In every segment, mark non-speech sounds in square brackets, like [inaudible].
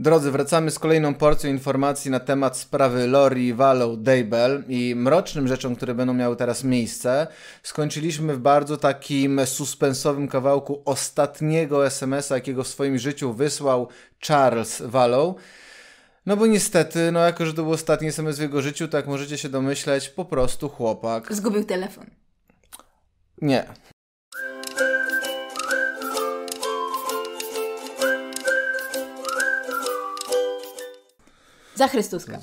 Drodzy, wracamy z kolejną porcją informacji na temat sprawy Lori, Wallow, Daybell i mrocznym rzeczom, które będą miały teraz miejsce. Skończyliśmy w bardzo takim suspensowym kawałku ostatniego SMS-a, jakiego w swoim życiu wysłał Charles Wallow. No bo niestety, no jako, że to był ostatni SMS w jego życiu, tak możecie się domyśleć, po prostu chłopak... Zgubił telefon. Nie. Za Chrystuska.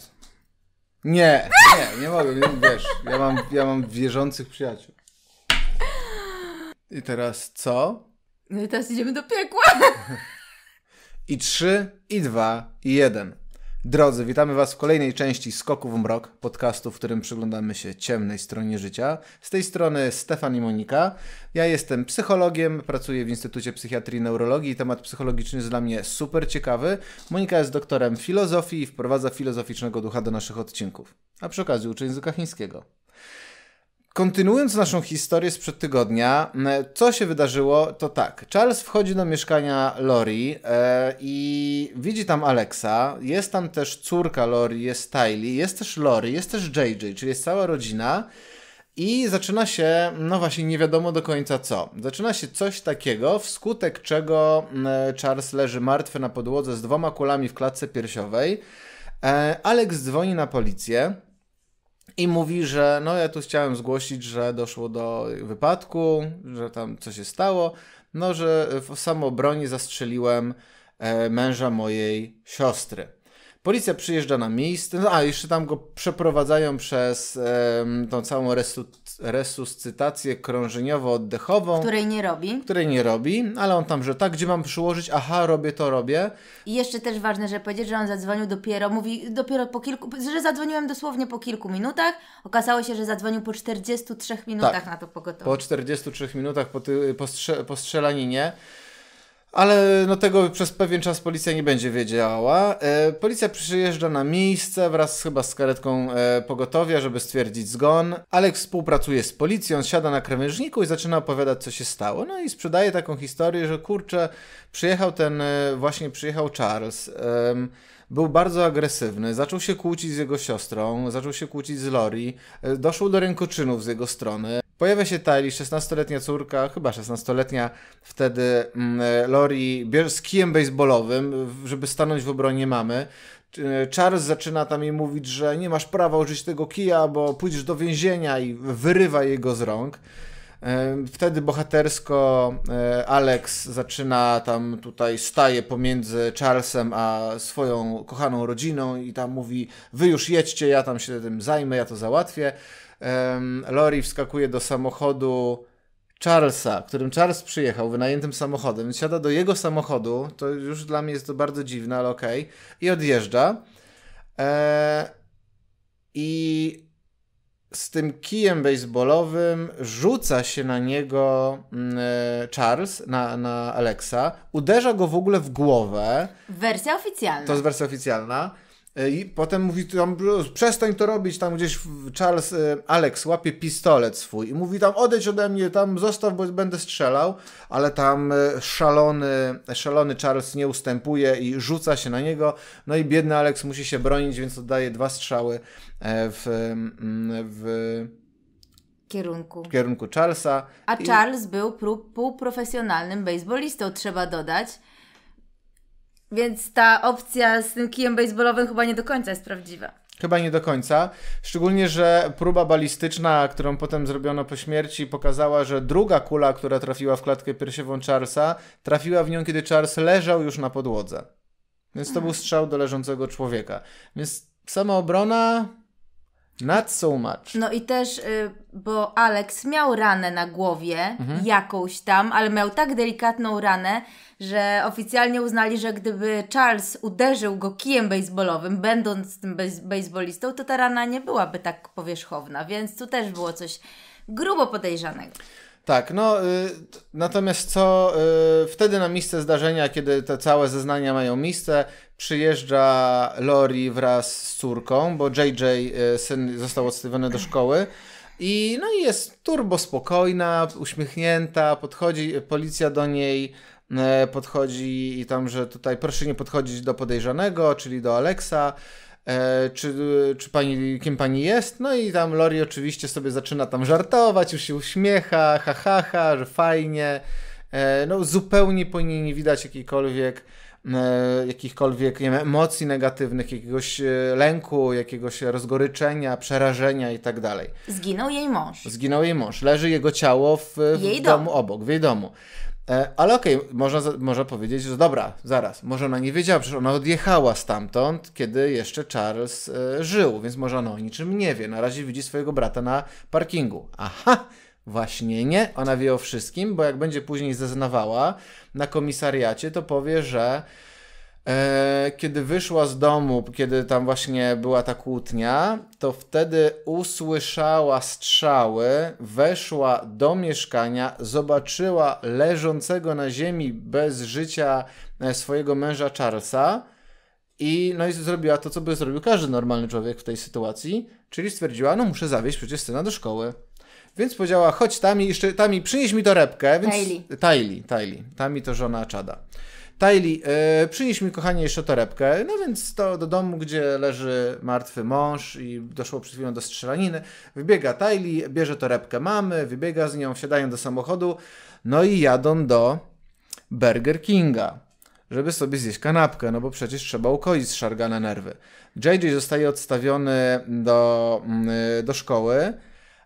Nie, nie, nie mogę, nie, wiesz, ja mam, ja mam wierzących przyjaciół. I teraz co? No i teraz idziemy do piekła. I trzy, i dwa, i jeden. Drodzy, witamy Was w kolejnej części Skoku w Mrok, podcastu, w którym przyglądamy się ciemnej stronie życia. Z tej strony Stefan i Monika. Ja jestem psychologiem, pracuję w Instytucie Psychiatrii i Neurologii i temat psychologiczny jest dla mnie super ciekawy. Monika jest doktorem filozofii i wprowadza filozoficznego ducha do naszych odcinków. A przy okazji uczy języka chińskiego. Kontynuując naszą historię sprzed tygodnia, co się wydarzyło, to tak. Charles wchodzi do mieszkania Lori e, i widzi tam Alexa, jest tam też córka Lori, jest Tylee, jest też Lori, jest też JJ, czyli jest cała rodzina. I zaczyna się, no właśnie, nie wiadomo do końca co. Zaczyna się coś takiego, wskutek czego Charles leży martwy na podłodze z dwoma kulami w klatce piersiowej. E, Alex dzwoni na policję. I mówi, że no ja tu chciałem zgłosić, że doszło do wypadku, że tam coś się stało, no że w samobronie zastrzeliłem e, męża mojej siostry. Policja przyjeżdża na miejsce, no a jeszcze tam go przeprowadzają przez tą całą resu, resuscytację krążeniowo-oddechową. Której nie robi. Której nie robi, ale on tam, że tak, gdzie mam przyłożyć, aha, robię to, robię. I jeszcze też ważne, że powiedzieć, że on zadzwonił dopiero, mówi dopiero po kilku, że zadzwoniłem dosłownie po kilku minutach. Okazało się, że zadzwonił po 43 minutach tak, na to pogotowanie. Po 43 minutach po, po, strze, po strzelaninie ale no tego przez pewien czas policja nie będzie wiedziała. E, policja przyjeżdża na miejsce wraz chyba z karetką e, pogotowia, żeby stwierdzić zgon. Alex współpracuje z policją, siada na krawężniku i zaczyna opowiadać, co się stało. No i sprzedaje taką historię, że kurczę, przyjechał ten, e, właśnie przyjechał Charles. był bardzo agresywny, zaczął się kłócić z jego siostrą, zaczął się kłócić z Lori, e, doszło do rękoczynów z jego strony. Pojawia się tali 16-letnia córka, chyba 16-letnia wtedy mm, Lori z kijem baseballowym, żeby stanąć w obronie mamy. E, Charles zaczyna tam jej mówić, że nie masz prawa użyć tego kija, bo pójdziesz do więzienia i wyrywa jego z rąk. E, wtedy bohatersko e, Alex zaczyna tam tutaj staje pomiędzy Charlesem a swoją kochaną rodziną i tam mówi: Wy już jedźcie, ja tam się tym zajmę, ja to załatwię um, Lori wskakuje do samochodu Charlesa, którym Charles przyjechał, wynajętym samochodem, więc siada do jego samochodu, to już dla mnie jest to bardzo dziwne, ale okej, okay, i odjeżdża. E, I z tym kijem baseballowym rzuca się na niego mm, e, Charles, na, na Alexa, uderza go w ogóle w głowę. Wersja oficjalna. To jest wersja oficjalna. E, I potem mówi tam, przestań to robić, tam gdzieś Charles, e, Alex łapie pistolet swój i mówi tam, odejdź ode mnie, tam zostaw, bo będę strzelał, ale tam e, szalony, szalony Charles nie ustępuje i rzuca się na niego, no i biedny Alex musi się bronić, więc oddaje dwa strzały w, mm, w kierunku. W kierunku Charlesa. A Charles był był półprofesjonalnym baseballistą, trzeba dodać. Więc ta opcja z tym kijem baseballowym chyba nie do końca jest prawdziwa. Chyba nie do końca. Szczególnie, że próba balistyczna, którą potem zrobiono po śmierci, pokazała, że druga kula, która trafiła w klatkę piersiową Charlesa, trafiła w nią, kiedy Charles leżał już na podłodze. Więc to mhm. był strzał do leżącego człowieka. Więc sama obrona Not so much. No i też, y, bo Alex miał ranę na głowie, mhm. jakąś tam, ale miał tak delikatną ranę, że oficjalnie uznali, że gdyby Charles uderzył go kijem baseballowym, będąc tym baseballistą, to ta rana nie byłaby tak powierzchowna, więc tu też było coś grubo podejrzanego. Tak, no y, natomiast co y, wtedy na miejsce zdarzenia, kiedy te całe zeznania mają miejsce, przyjeżdża Lori wraz z córką, bo JJ, y, syn, został odstawiony do szkoły. I no i jest turbo spokojna, uśmiechnięta, podchodzi policja do niej, y, podchodzi i tam, że tutaj proszę nie podchodzić do podejrzanego, czyli do Alexa. E, czy, czy pani, kim pani jest. No i tam Lori oczywiście sobie zaczyna tam żartować, już się uśmiecha, ha, ha, ha że fajnie. E, no zupełnie po niej nie widać jakiejkolwiek e, jakichkolwiek wiem, emocji negatywnych, jakiegoś lęku, jakiegoś rozgoryczenia, przerażenia i tak dalej. Zginął jej mąż. Zginął jej mąż. Leży jego ciało w, w domu obok, w jej domu. E, ale okej, okay, można, można powiedzieć, że dobra, zaraz, może ona nie wiedziała, przecież ona odjechała stamtąd, kiedy jeszcze Charles e, żył, więc może ona o niczym nie wie. Na razie widzi swojego brata na parkingu. Aha, właśnie nie, ona wie o wszystkim, bo jak będzie później zeznawała na komisariacie, to powie, że E, kiedy wyszła z domu, kiedy tam właśnie była ta kłótnia, to wtedy usłyszała strzały, weszła do mieszkania, zobaczyła leżącego na ziemi bez życia e, swojego męża Charlesa. I, no i zrobiła to, co by zrobił każdy normalny człowiek w tej sytuacji, czyli stwierdziła, no muszę zawieźć przecież syna do szkoły. Więc powiedziała, chodź tam i jeszcze i przynieś mi torebkę. Więc... Tajli. Tajli, Tajli. i to żona Czada. Tajli, yy, przynieś mi kochanie jeszcze torebkę. No więc to do domu, gdzie leży martwy mąż i doszło przed chwilą do strzelaniny. Wybiega Tajli, bierze torebkę mamy, wybiega z nią, wsiadają do samochodu, no i jadą do Burger Kinga żeby sobie zjeść kanapkę, no bo przecież trzeba ukoić szargane nerwy. JJ zostaje odstawiony do, mm, y, do szkoły,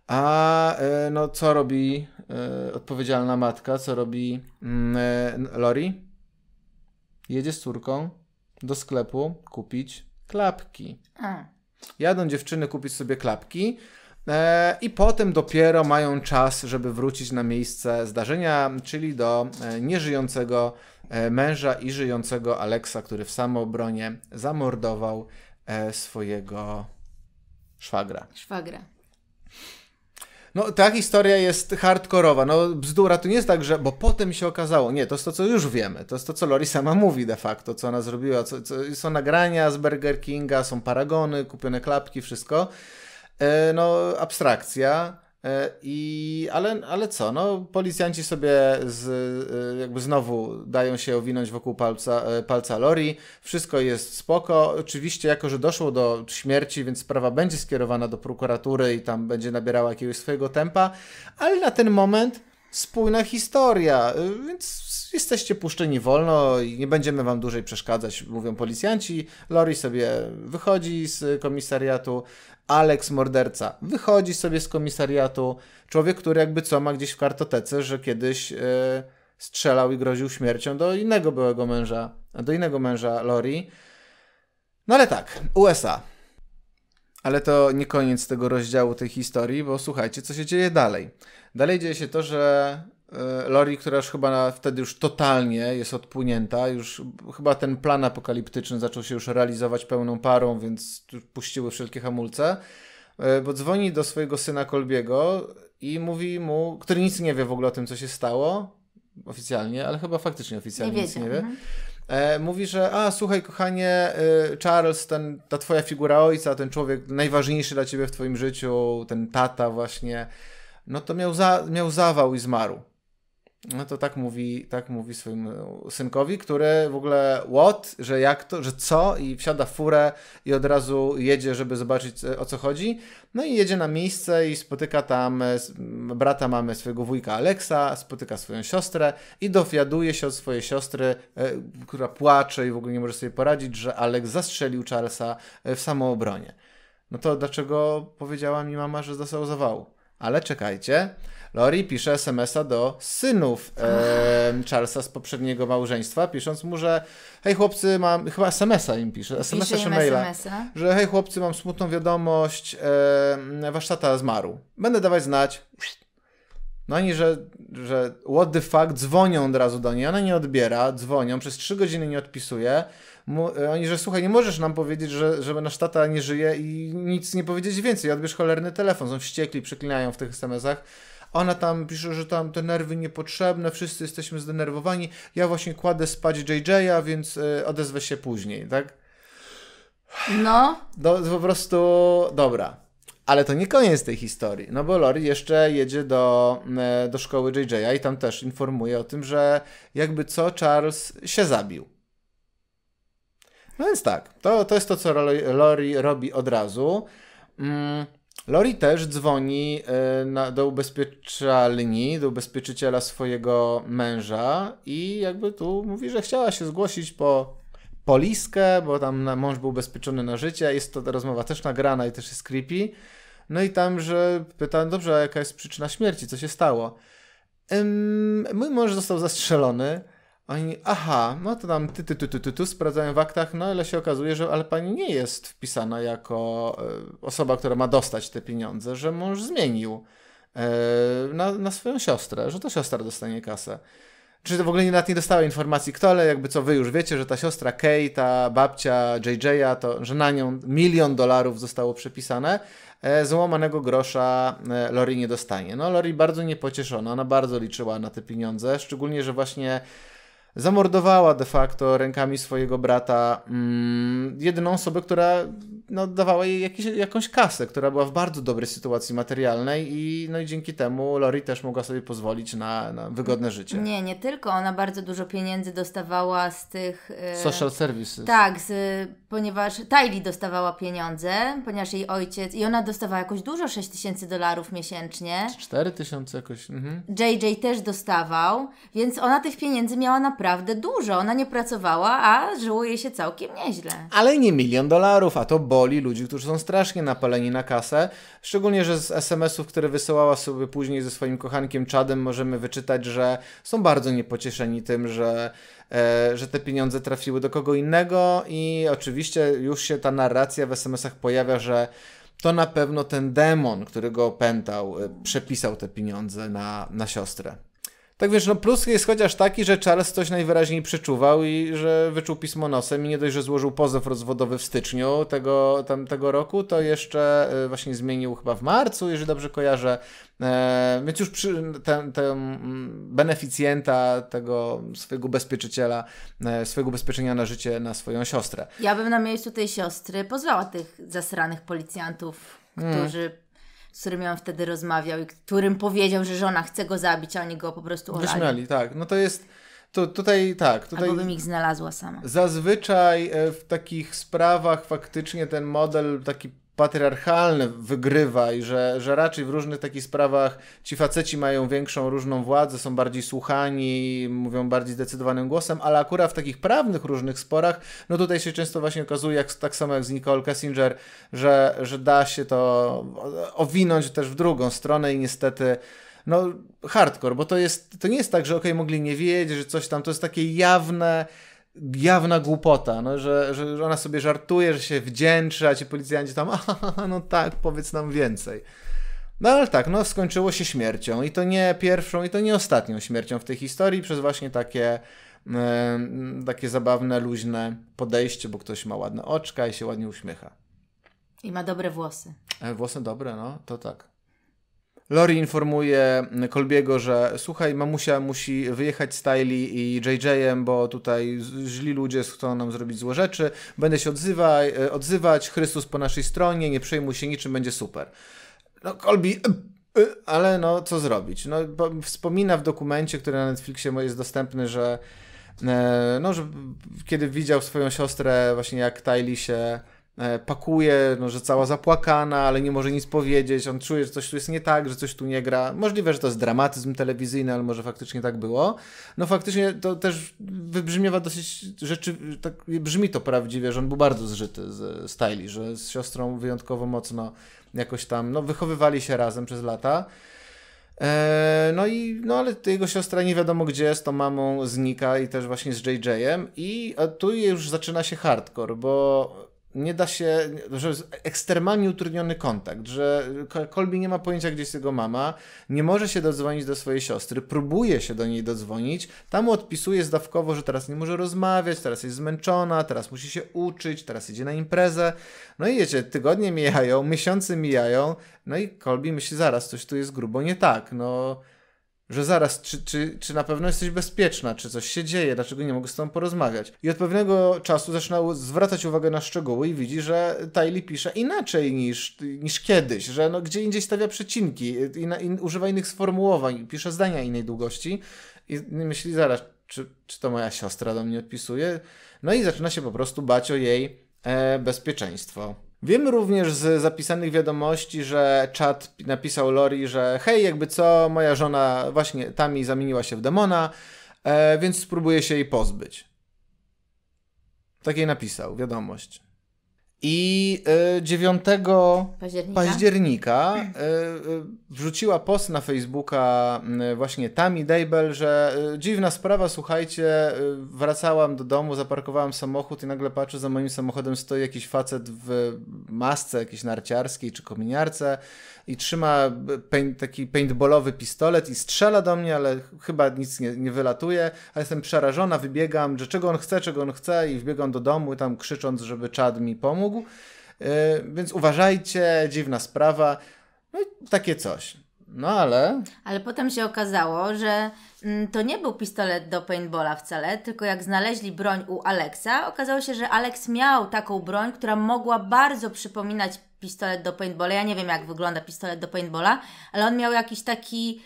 a y, no co robi y, odpowiedzialna matka, co robi mm, Lori? jedzie z córką do sklepu kupić klapki. A. Jadą dziewczyny kupić sobie klapki. E, I potem dopiero mają czas, żeby wrócić na miejsce zdarzenia, czyli do e, nieżyjącego e, męża i żyjącego Aleksa, który w samoobronie zamordował swojego szwagra. Szwagra. No, ta historia jest hardkorowa. No, bzdura to nie jest tak, że. Bo potem się okazało. Nie, to jest to, co już wiemy. To jest to, co Lori sama mówi de facto, co ona zrobiła. Co, co, są nagrania z Burger Kinga, są paragony, kupione klapki, wszystko. E, no, abstrakcja. E, I, ale, ale co, no, policjanci sobie z, e, jakby znowu dają się owinąć wokół palca, e, palca Lori, wszystko jest spoko, oczywiście jako, że doszło do śmierci, więc sprawa będzie skierowana do prokuratury i tam będzie nabierała jakiegoś swojego tempa, ale na ten moment spójna historia, więc jesteście puszczeni wolno i nie będziemy wam dłużej przeszkadzać, mówią policjanci. Lori sobie wychodzi z komisariatu, Alex morderca wychodzi sobie z komisariatu. Człowiek, który jakby co ma gdzieś w kartotece, że kiedyś yy, strzelał i groził śmiercią do innego byłego męża, do innego męża Lori. No ale tak, USA. Ale to nie koniec tego rozdziału tej historii, bo słuchajcie, co się dzieje dalej. Dalej dzieje się to, że E, Lori, która już chyba na, wtedy już totalnie jest odpłynięta, już chyba ten plan apokaliptyczny zaczął się już realizować pełną parą, więc puściły wszelkie hamulce, e, bo dzwoni do swojego syna Kolbiego i mówi mu, który nic nie wie w ogóle o tym, co się stało, oficjalnie, ale chyba faktycznie oficjalnie nie nic nie wie. Mhm. E, mówi, że a słuchaj kochanie, Charles, ten, ta twoja figura ojca, ten człowiek najważniejszy dla ciebie w twoim życiu, ten tata właśnie, no to miał, za, miał zawał i zmarł. No to tak mówi, tak mówi swojemu synkowi, który w ogóle what, że jak to, że co i wsiada w furę i od razu jedzie, żeby zobaczyć e, o co chodzi. No i jedzie na miejsce i spotyka tam e, brata mamy swojego wujka Aleksa, spotyka swoją siostrę i dowiaduje się od swojej siostry, e, która płacze i w ogóle nie może sobie poradzić, że Alex zastrzelił Charlesa w samoobronie. No to dlaczego powiedziała mi mama, że dostał zawału? Ale czekajcie, Lori pisze smsa do synów e, Charlesa z poprzedniego małżeństwa, pisząc mu, że hej chłopcy, mam, chyba smsa im pisze, smsa czy maila, że hej chłopcy, mam smutną wiadomość, e, wasz tata zmarł. Będę dawać znać. No oni, że, że what the fuck, dzwonią od razu do niej, ona nie odbiera, dzwonią, przez trzy godziny nie odpisuje. Mu, e, oni, że słuchaj, nie możesz nam powiedzieć, że, że nasz tata nie żyje i nic nie powiedzieć więcej, odbierz cholerny telefon. Są wściekli, przeklinają w tych SMS-ach. Ona tam pisze, że tam te nerwy niepotrzebne, wszyscy jesteśmy zdenerwowani. Ja właśnie kładę spać JJ'a, więc y, odezwę się później, tak? No. Do, no, po prostu dobra. Ale to nie koniec tej historii, no bo Lori jeszcze jedzie do, e, do szkoły JJ'a i tam też informuje o tym, że jakby co Charles się zabił. No więc tak, to, to jest to, co Lori robi od razu. Mm. Lori też dzwoni e, na, do ubezpieczalni, do ubezpieczyciela swojego męża i jakby tu mówi, że chciała się zgłosić po poliskę, bo tam mąż był ubezpieczony na życie. Jest to ta rozmowa też nagrana i też jest creepy. No i tam, że pytałem dobrze, jaka jest przyczyna śmierci, co się stało? Ym, mój mąż został zastrzelony. Oni, aha, no to tam ty, ty, ty, ty, ty, ty sprawdzają w aktach, no ale się okazuje, że ale pani nie jest wpisana jako e, osoba, która ma dostać te pieniądze, że mąż zmienił e, na, na swoją siostrę, że to siostra dostanie kasę. Czy to w ogóle nie, nawet nie dostała informacji kto, ale jakby co wy już wiecie, że ta siostra Kay, ta babcia JJ'a, to, że na nią milion dolarów zostało przepisane, e, złamanego grosza Lori nie dostanie. No Lori bardzo niepocieszona, ona bardzo liczyła na te pieniądze, szczególnie, że właśnie zamordowała de facto rękami swojego brata mm, jedyną osobę, która no, dawała jej jakiś, jakąś kasę, która była w bardzo dobrej sytuacji materialnej i, no i dzięki temu Lori też mogła sobie pozwolić na, na wygodne życie. Nie, nie tylko. Ona bardzo dużo pieniędzy dostawała z tych... Yy, Social services. Tak, z, ponieważ Tylee dostawała pieniądze, ponieważ jej ojciec... I ona dostawała jakoś dużo, 6 tysięcy dolarów miesięcznie. 4 tysiące jakoś. Mhm. JJ też dostawał, więc ona tych pieniędzy miała naprawdę dużo. Ona nie pracowała, a żyło jej się całkiem nieźle. Ale nie milion dolarów, a to bo ludzi, którzy są strasznie napaleni na kasę. Szczególnie, że z SMS-ów, które wysyłała sobie później ze swoim kochankiem Chadem, możemy wyczytać, że są bardzo niepocieszeni tym, że, e, że te pieniądze trafiły do kogo innego i oczywiście już się ta narracja w SMS-ach pojawia, że to na pewno ten demon, który go opętał, e, przepisał te pieniądze na, na siostrę. Tak wiesz, no plus jest chociaż taki, że Charles coś najwyraźniej przeczuwał i że wyczuł pismo nosem i nie dość, że złożył pozew rozwodowy w styczniu tego, tam, tego roku, to jeszcze e, właśnie zmienił chyba w marcu, jeżeli dobrze kojarzę. E, więc już przy, ten, ten mm, beneficjenta tego swojego ubezpieczyciela, e, swojego ubezpieczenia na życie na swoją siostrę. Ja bym na miejscu tej siostry pozwała tych zasranych policjantów, hmm. którzy hmm z którym ja on wtedy rozmawiał i którym powiedział, że żona chce go zabić, a oni go po prostu olali. Wyśmiali, tak. No to jest... To tutaj tak. Tutaj Albo bym ich znalazła sama. Zazwyczaj e, w takich sprawach faktycznie ten model taki patriarchalne wygrywa i że, że raczej w różnych takich sprawach ci faceci mają większą różną władzę, są bardziej słuchani, mówią bardziej zdecydowanym głosem, ale akurat w takich prawnych różnych sporach, no tutaj się często właśnie okazuje, jak, tak samo jak z Nicole Kessinger, że, że da się to owinąć też w drugą stronę i niestety no hardcore, bo to jest, to nie jest tak, że okej, okay, mogli nie wiedzieć, że coś tam, to jest takie jawne, jawna głupota, no, że, że ona sobie żartuje, że się wdzięczy, a ci policjanci tam, [laughs] a no tak, powiedz nam więcej. No ale tak, no skończyło się śmiercią i to nie pierwszą i to nie ostatnią śmiercią w tej historii przez właśnie takie yy, takie zabawne, luźne podejście, bo ktoś ma ładne oczka i się ładnie uśmiecha. I ma dobre włosy. E, włosy dobre, no, to tak. Lori informuje Kolbiego, że słuchaj, mamusia musi wyjechać z Tylee i JJ-em, bo tutaj źli ludzie chcą nam zrobić złe rzeczy. Będę się odzywa, e, odzywać, Chrystus po naszej stronie, nie przejmuj się niczym, będzie super. No Kolbi, e, ale no co zrobić? No, wspomina w dokumencie, który na Netflixie jest dostępny, że e, no, że kiedy widział swoją siostrę właśnie jak Tylee się E, pakuje, no, że cała zapłakana, ale nie może nic powiedzieć, on czuje, że coś tu jest nie tak, że coś tu nie gra. Możliwe, że to jest dramatyzm telewizyjny, ale może faktycznie tak było. No faktycznie to też wybrzmiewa dosyć rzeczy, tak brzmi to prawdziwie, że on był bardzo zżyty z Styli, że z siostrą wyjątkowo mocno jakoś tam, no wychowywali się razem przez lata. E, no i, no ale jego siostra nie wiadomo gdzie z tą mamą znika i też właśnie z JJ-em i tu już zaczyna się hardcore, bo nie da się, że jest ekstremalnie utrudniony kontakt, że Kolbi nie ma pojęcia, gdzie jest jego mama, nie może się dodzwonić do swojej siostry, próbuje się do niej dodzwonić, tam odpisuje zdawkowo, że teraz nie może rozmawiać, teraz jest zmęczona, teraz musi się uczyć, teraz idzie na imprezę. No i wiecie, tygodnie mijają, miesiące mijają, no i Kolbi myśli, zaraz, coś tu jest grubo nie tak, no że zaraz, czy, czy, czy na pewno jesteś bezpieczna, czy coś się dzieje, dlaczego nie mogę z tobą porozmawiać. I od pewnego czasu zaczyna zwracać uwagę na szczegóły i widzi, że Tylee pisze inaczej niż, niż kiedyś, że no, gdzie indziej stawia przecinki, in, in, używa innych sformułowań, pisze zdania innej długości i myśli zaraz, czy, czy to moja siostra do mnie odpisuje? No i zaczyna się po prostu bać o jej e, bezpieczeństwo. Wiem również z zapisanych wiadomości, że czat napisał Lori, że hej, jakby co, moja żona właśnie tam i zamieniła się w demona, e, więc spróbuję się jej pozbyć. Takiej napisał wiadomość. I 9 e, października, października [clears throat] e, e, wrzuciła post na Facebooka właśnie Tami Dejbel, że dziwna sprawa, słuchajcie, wracałam do domu, zaparkowałam samochód i nagle patrzę, za moim samochodem stoi jakiś facet w masce jakiejś narciarskiej czy kominiarce i trzyma paint, taki paintballowy pistolet i strzela do mnie, ale chyba nic nie, nie wylatuje, a jestem przerażona, wybiegam, że czego on chce, czego on chce i wbiegam do domu tam krzycząc, żeby Chad mi pomógł. Yy, więc uważajcie, dziwna sprawa. No i takie coś. No ale. Ale potem się okazało, że mm, to nie był pistolet do paintballa wcale, tylko jak znaleźli broń u Alexa, okazało się, że Alex miał taką broń, która mogła bardzo przypominać pistolet do paintballa. Ja nie wiem, jak wygląda pistolet do paintballa, ale on miał jakiś taki.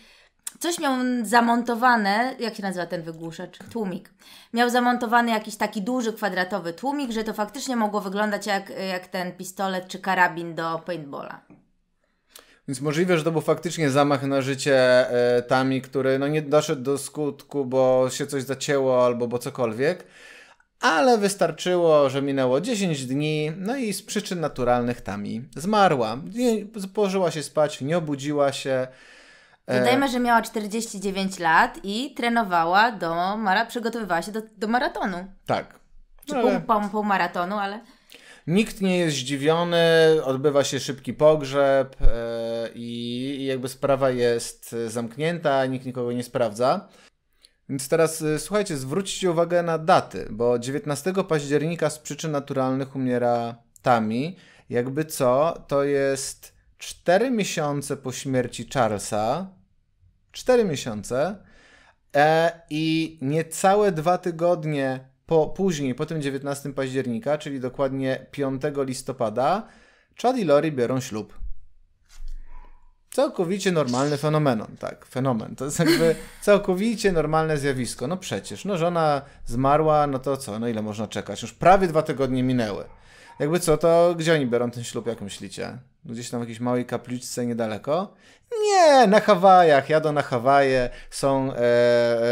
Coś miał zamontowane, jak się nazywa ten wygłuszacz? Tłumik. Miał zamontowany jakiś taki duży, kwadratowy tłumik, że to faktycznie mogło wyglądać jak, jak ten pistolet czy karabin do paintballa. Więc możliwe, że to był faktycznie zamach na życie y, Tami, który no, nie doszedł do skutku, bo się coś zacięło albo bo cokolwiek ale wystarczyło, że minęło 10 dni, no i z przyczyn naturalnych Tami zmarła. Położyła się spać, nie obudziła się. E, Dodajmy, że miała 49 lat i trenowała do mara, przygotowywała się do, do maratonu. Tak. Czy no ale... pół, pół, pół maratonu, ale. Nikt nie jest zdziwiony, odbywa się szybki pogrzeb e, i jakby sprawa jest zamknięta, nikt nikogo nie sprawdza. Więc teraz y, słuchajcie, zwróćcie uwagę na daty, bo 19 października z przyczyn naturalnych umiera Tami. Jakby co, to jest 4 miesiące po śmierci Charlesa. 4 miesiące. E, I niecałe dwa tygodnie po, później, po tym 19 października, czyli dokładnie 5 listopada, Chad i Lori biorą ślub. Całkowicie normalny fenomenon, tak, fenomen. To jest jakby [laughs] całkowicie normalne zjawisko. No przecież, no żona zmarła, no to co, no ile można czekać? Już prawie dwa tygodnie minęły. Jakby co, to gdzie oni biorą ten ślub, jak myślicie? Gdzieś tam w jakiejś małej kapliczce niedaleko? Nie, na Hawajach, jadą na Hawaje, są, e,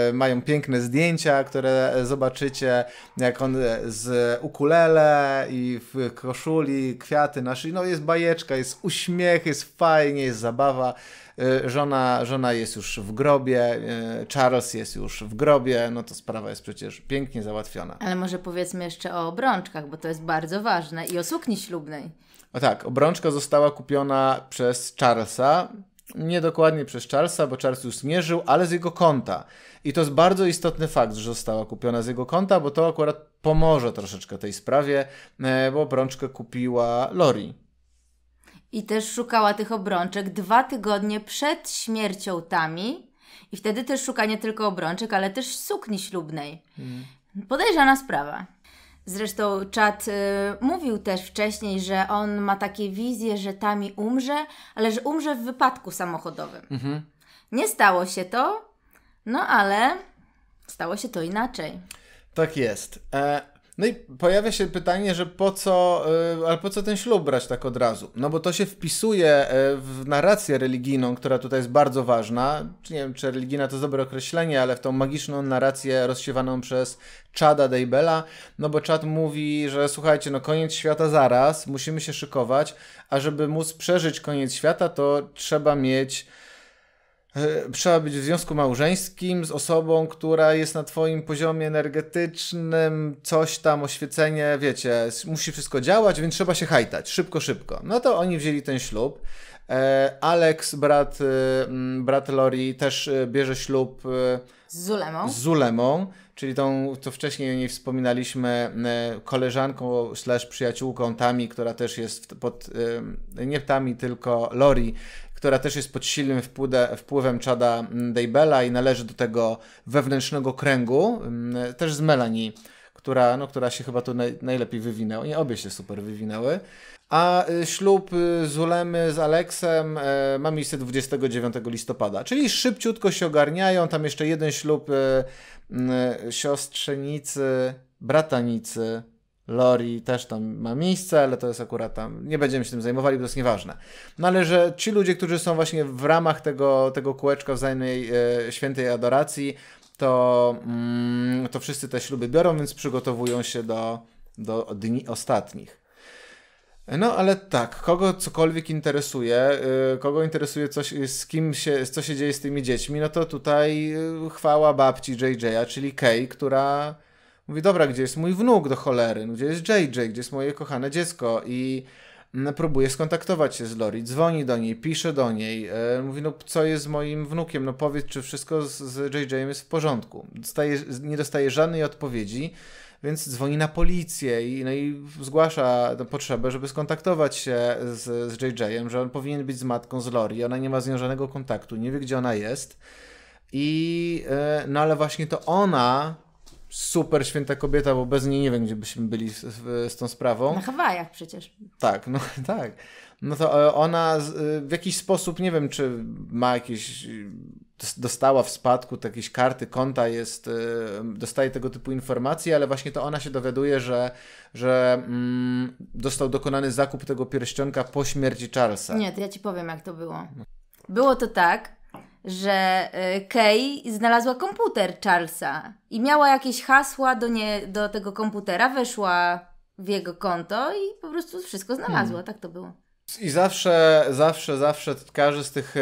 e mają piękne zdjęcia, które zobaczycie, jak on e, z ukulele i w koszuli, kwiaty nasze, no jest bajeczka, jest uśmiech, jest fajnie, jest zabawa. Y, żona, żona jest już w grobie, y, Charles jest już w grobie, no to sprawa jest przecież pięknie załatwiona. Ale może powiedzmy jeszcze o obrączkach, bo to jest bardzo ważne i o sukni ślubnej. O tak, obrączka została kupiona przez Charlesa, nie dokładnie przez Charlesa, bo Charles już zmierzył, ale z jego konta. I to jest bardzo istotny fakt, że została kupiona z jego konta, bo to akurat pomoże troszeczkę tej sprawie, e, bo obrączkę kupiła Lori. I też szukała tych obrączek dwa tygodnie przed śmiercią Tami. I wtedy też szuka nie tylko obrączek, ale też sukni ślubnej. Mm. Podejrzana sprawa. Zresztą Chad y, mówił też wcześniej, że on ma takie wizje, że Tami umrze, ale że umrze w wypadku samochodowym. Mm -hmm. Nie stało się to, no ale stało się to inaczej. Tak jest. E, no i pojawia się pytanie, że po co, y, ale po co ten ślub brać tak od razu? No bo to się wpisuje y, w narrację religijną, która tutaj jest bardzo ważna. nie wiem, czy religijna to dobre określenie, ale w tą magiczną narrację rozsiewaną przez Chada Dejbela, no bo Chad mówi, że słuchajcie, no koniec świata zaraz, musimy się szykować, a żeby móc przeżyć koniec świata, to trzeba mieć E, trzeba być w związku małżeńskim z osobą, która jest na twoim poziomie energetycznym, coś tam, oświecenie, wiecie, musi wszystko działać, więc trzeba się hajtać, szybko, szybko. No to oni wzięli ten ślub. E, Alex, brat, e, brat Lori, też bierze ślub z Zulemą. Z Zulemą, czyli tą, co wcześniej o niej wspominaliśmy, koleżanką slash przyjaciółką Tami, która też jest pod, nie Tami, tylko Lori, która też jest pod silnym wpływem Chada Daybella i należy do tego wewnętrznego kręgu, mm, też z Melanie, która, no, która się chyba tu najlepiej wywinęła. Nie, obie się super wywinęły. A y, ślub y, Zulemy z Aleksem e, ma miejsce 29 listopada, czyli szybciutko się ogarniają. Tam jeszcze jeden ślub y, siostrzenicy, bratanicy Lori też tam ma miejsce, ale to jest akurat tam, nie będziemy się tym zajmowali, bo to jest nieważne. No ale że ci ludzie, którzy są właśnie w ramach tego, tego kółeczka wzajemnej e, świętej adoracji, to, mm, to wszyscy te śluby biorą, więc przygotowują się do, do dni ostatnich. No ale tak, kogo cokolwiek interesuje, y, kogo interesuje coś, z kim się, co się dzieje z tymi dziećmi, no to tutaj y, chwała babci JJ'a, czyli Kay, która Mówi, dobra, gdzie jest mój wnuk do cholery? No, gdzie jest JJ? Gdzie jest moje kochane dziecko? I mm, próbuje skontaktować się z Lori, dzwoni do niej, pisze do niej, e, mówi, no co jest z moim wnukiem, no powiedz, czy wszystko z, z JJ jest w porządku. Dostaje, nie dostaje żadnej odpowiedzi, więc dzwoni na policję i, no i zgłasza potrzebę, żeby skontaktować się z, z JJ, że on powinien być z matką z Lori, ona nie ma z nią żadnego kontaktu, nie wie, gdzie ona jest. I, e, no ale właśnie to ona super święta kobieta, bo bez niej nie wiem, gdzie byśmy byli z, z tą sprawą. Na Hawajach przecież. Tak, no [laughs] tak. No to e, ona e, w jakiś sposób, nie wiem, czy ma jakieś e, dostała w spadku jakieś karty, konta jest, dostaje tego typu informacje, ale właśnie to ona się dowiaduje, że, że mm, dostał dokonany zakup tego pierścionka po śmierci Charlesa. Nie, to ja ci powiem, jak to było. Było to tak, że y, Kay znalazła komputer Charlesa i miała jakieś hasła do, nie, do tego komputera, weszła w jego konto i po prostu wszystko znalazła. Hmm. Tak to było. I zawsze, zawsze, zawsze każdy z tych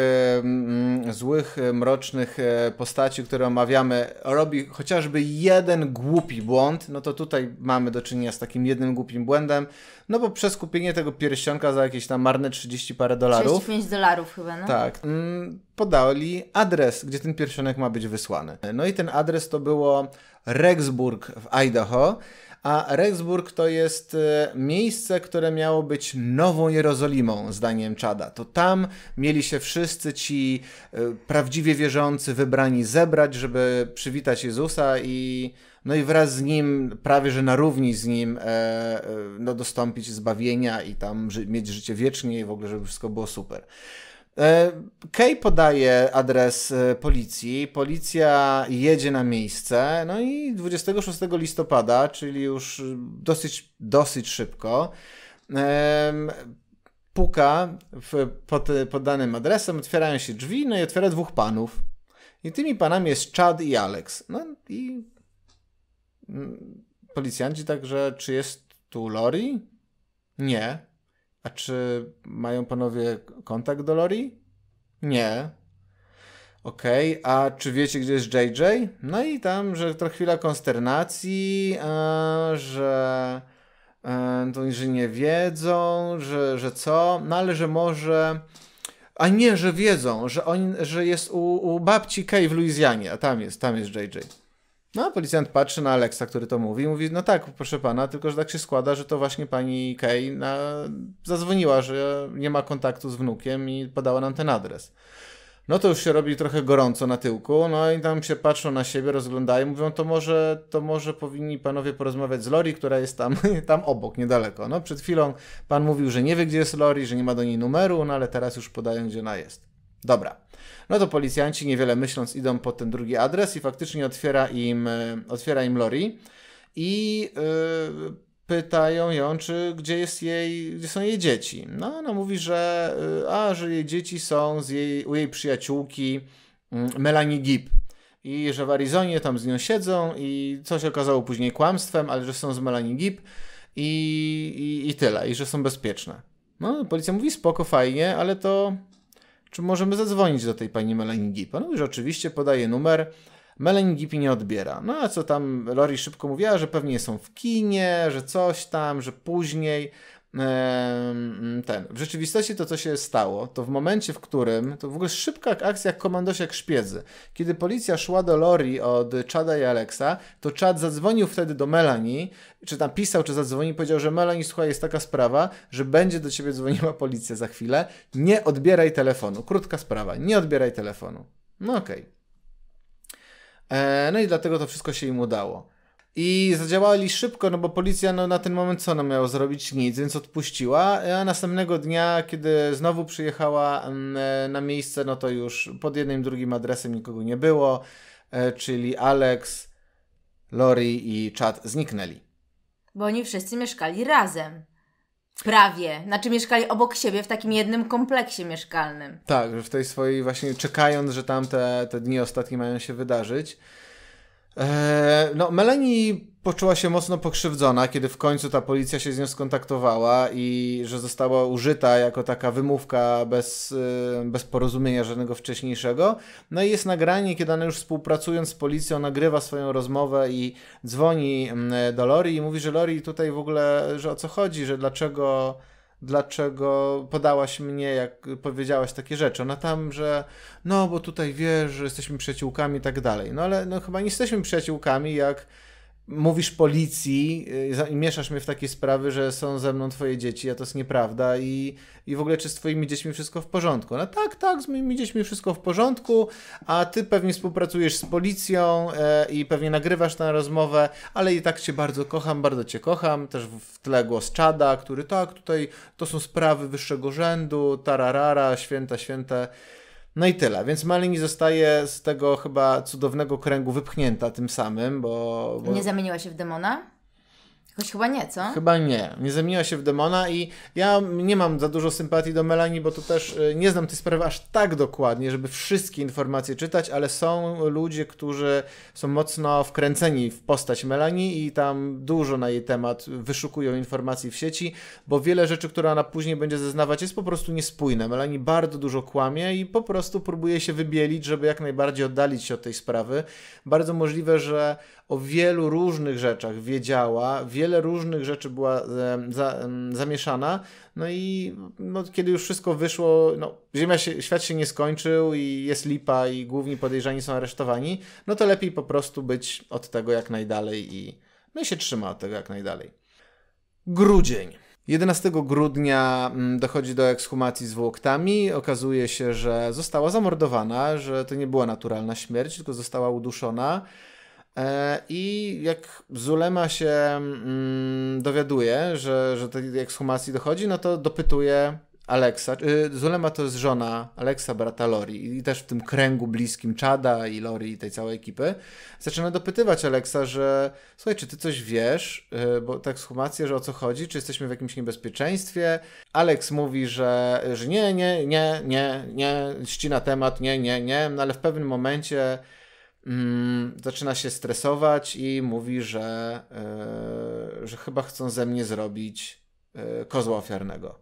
e, złych, e, mrocznych e, postaci, które omawiamy, robi chociażby jeden głupi błąd, no to tutaj mamy do czynienia z takim jednym głupim błędem, no bo przez kupienie tego pierścionka za jakieś tam marne 30 parę dolarów. 35 dolarów chyba, no. Tak. Mm, podali adres, gdzie ten pierścionek ma być wysłany. No i ten adres to było Rexburg w Idaho a Rexburg to jest e, miejsce, które miało być nową Jerozolimą, zdaniem Czada. To tam mieli się wszyscy ci e, prawdziwie wierzący, wybrani zebrać, żeby przywitać Jezusa i no i wraz z nim, prawie że na równi z nim, e, no dostąpić zbawienia i tam ży mieć życie wiecznie i w ogóle, żeby wszystko było super. E, Kay podaje adres e, policji, policja jedzie na miejsce, no i 26 listopada, czyli już dosyć, dosyć szybko, puka w, pod, pod danym adresem, otwierają się drzwi, no i otwiera dwóch panów. I tymi panami jest Chad i Alex. No i mm, policjanci także, czy jest tu Lori? Nie. A czy mają panowie kontakt do Lori? Nie. Okej, okay. a czy wiecie, gdzie jest JJ? No i tam, że to chwila konsternacji, a, e, że a, e, to że nie wiedzą, że, że co, no ale że może... A nie, że wiedzą, że, on, że jest u, u babci Kay w Luizjanie, a tam jest, tam jest JJ. No, policjant patrzy na Alexa, który to mówi, mówi: No tak, proszę pana, tylko że tak się składa, że to właśnie pani Kay na... zadzwoniła, że nie ma kontaktu z wnukiem i podała nam ten adres. No to już się robi trochę gorąco na tyłku, no i tam się patrzą na siebie, rozglądają, mówią, to może, to może powinni panowie porozmawiać z Lori, która jest tam, [laughs] tam obok, niedaleko. No przed chwilą pan mówił, że nie wie, gdzie jest Lori, że nie ma do niej numeru, no ale teraz już podają, gdzie ona jest. Dobra. No to policjanci, niewiele myśląc, idą po ten drugi adres i faktycznie otwiera im, e, otwiera im Lori i yy, pytają ją, czy gdzie, jest jej, gdzie są jej dzieci. No ona mówi, że, yy, a, że jej dzieci są z jej, u jej przyjaciółki yy, Melanie Gibb i że w Arizonie tam z nią siedzą i co się okazało później kłamstwem, ale że są z Melanie Gibb i, i, i tyle, i że są bezpieczne. No, policja mówi spoko, fajnie, ale to czy możemy zadzwonić do tej pani Melanie Gip? No już oczywiście podaje numer. Melanie Gip nie odbiera. No a co tam, Lori szybko mówiła, że pewnie są w kinie, że coś tam, że później ten. W rzeczywistości to, co się stało, to w momencie, w którym, to w ogóle szybka akcja jak komandosiek szpiedzy. Kiedy policja szła do Lori od Chada i Alexa, to Chad zadzwonił wtedy do Melanie, czy pisał czy zadzwonił, powiedział, że Melanie, słuchaj, jest taka sprawa, że będzie do ciebie dzwoniła policja za chwilę, nie odbieraj telefonu. Krótka sprawa, nie odbieraj telefonu. No okej. Okay. E, no i dlatego to wszystko się im udało. I zadziałali szybko, no bo policja no, na ten moment co ona miała zrobić? Nic, więc odpuściła. E, a następnego dnia, kiedy znowu przyjechała mm, e, na miejsce, no to już pod jednym, drugim adresem nikogo nie było, e, czyli Alex, Lori i Chad zniknęli. Bo oni wszyscy mieszkali razem. Prawie. Znaczy mieszkali obok siebie w takim jednym kompleksie mieszkalnym. Tak, że w tej swojej właśnie czekając, że tam te, te dni ostatnie mają się wydarzyć. E, no, Melanie poczuła się mocno pokrzywdzona, kiedy w końcu ta policja się z nią skontaktowała i że została użyta jako taka wymówka bez, e, bez porozumienia żadnego wcześniejszego. No i jest nagranie, kiedy ona już współpracując z policją nagrywa swoją rozmowę i dzwoni mm, do Lori i mówi, że Lori tutaj w ogóle, że o co chodzi, że dlaczego dlaczego podałaś mnie, jak powiedziałaś takie rzeczy. Ona tam, że no, bo tutaj wiesz, że jesteśmy przyjaciółkami i tak dalej. No ale no, chyba nie jesteśmy przyjaciółkami, jak mówisz policji y, i mieszasz mnie w takie sprawy, że są ze mną twoje dzieci, a to jest nieprawda i, i w ogóle czy z twoimi dziećmi wszystko w porządku? No tak, tak, z moimi dziećmi wszystko w porządku, a ty pewnie współpracujesz z policją e, i pewnie nagrywasz tę rozmowę, ale i tak cię bardzo kocham, bardzo cię kocham, też w tle głos Czada, który tak, tutaj to są sprawy wyższego rzędu, tararara, święta, święte, święte no i tyle, więc Malini zostaje z tego chyba cudownego kręgu wypchnięta tym samym, bo... bo... Nie zamieniła się w demona? No chyba nie, co? Chyba nie. Nie zamieniła się w demona i ja nie mam za dużo sympatii do Melanie, bo to też y, nie znam tej sprawy aż tak dokładnie, żeby wszystkie informacje czytać, ale są ludzie, którzy są mocno wkręceni w postać Melanie i tam dużo na jej temat wyszukują informacji w sieci, bo wiele rzeczy, które ona później będzie zeznawać, jest po prostu niespójne. Melanie bardzo dużo kłamie i po prostu próbuje się wybielić, żeby jak najbardziej oddalić się od tej sprawy. Bardzo możliwe, że o wielu różnych rzeczach wiedziała, wiele różnych rzeczy była za, zamieszana, no i no, kiedy już wszystko wyszło, no, ziemia się, świat się nie skończył i jest lipa i główni podejrzani są aresztowani, no to lepiej po prostu być od tego jak najdalej i, no i się trzyma od tego jak najdalej. Grudzień. 11 grudnia mm, dochodzi do ekshumacji z włoktami. Okazuje się, że została zamordowana, że to nie była naturalna śmierć, tylko została uduszona. E, I jak Zulema się mm, dowiaduje, że, że tej ekshumacji dochodzi, no to dopytuje Aleksa. Y, Zulema to jest żona Aleksa, brata Lori. I też w tym kręgu bliskim Czada i Lori i tej całej ekipy zaczyna dopytywać Aleksa, że słuchaj, czy ty coś wiesz, y, bo tak ekshumacja, że o co chodzi, czy jesteśmy w jakimś niebezpieczeństwie. Aleks mówi, że, że nie, nie, nie, nie, nie, ścina temat, nie, nie, nie, no ale w pewnym momencie Mm, zaczyna się stresować i mówi, że, yy, że chyba chcą ze mnie zrobić yy, kozła ofiarnego.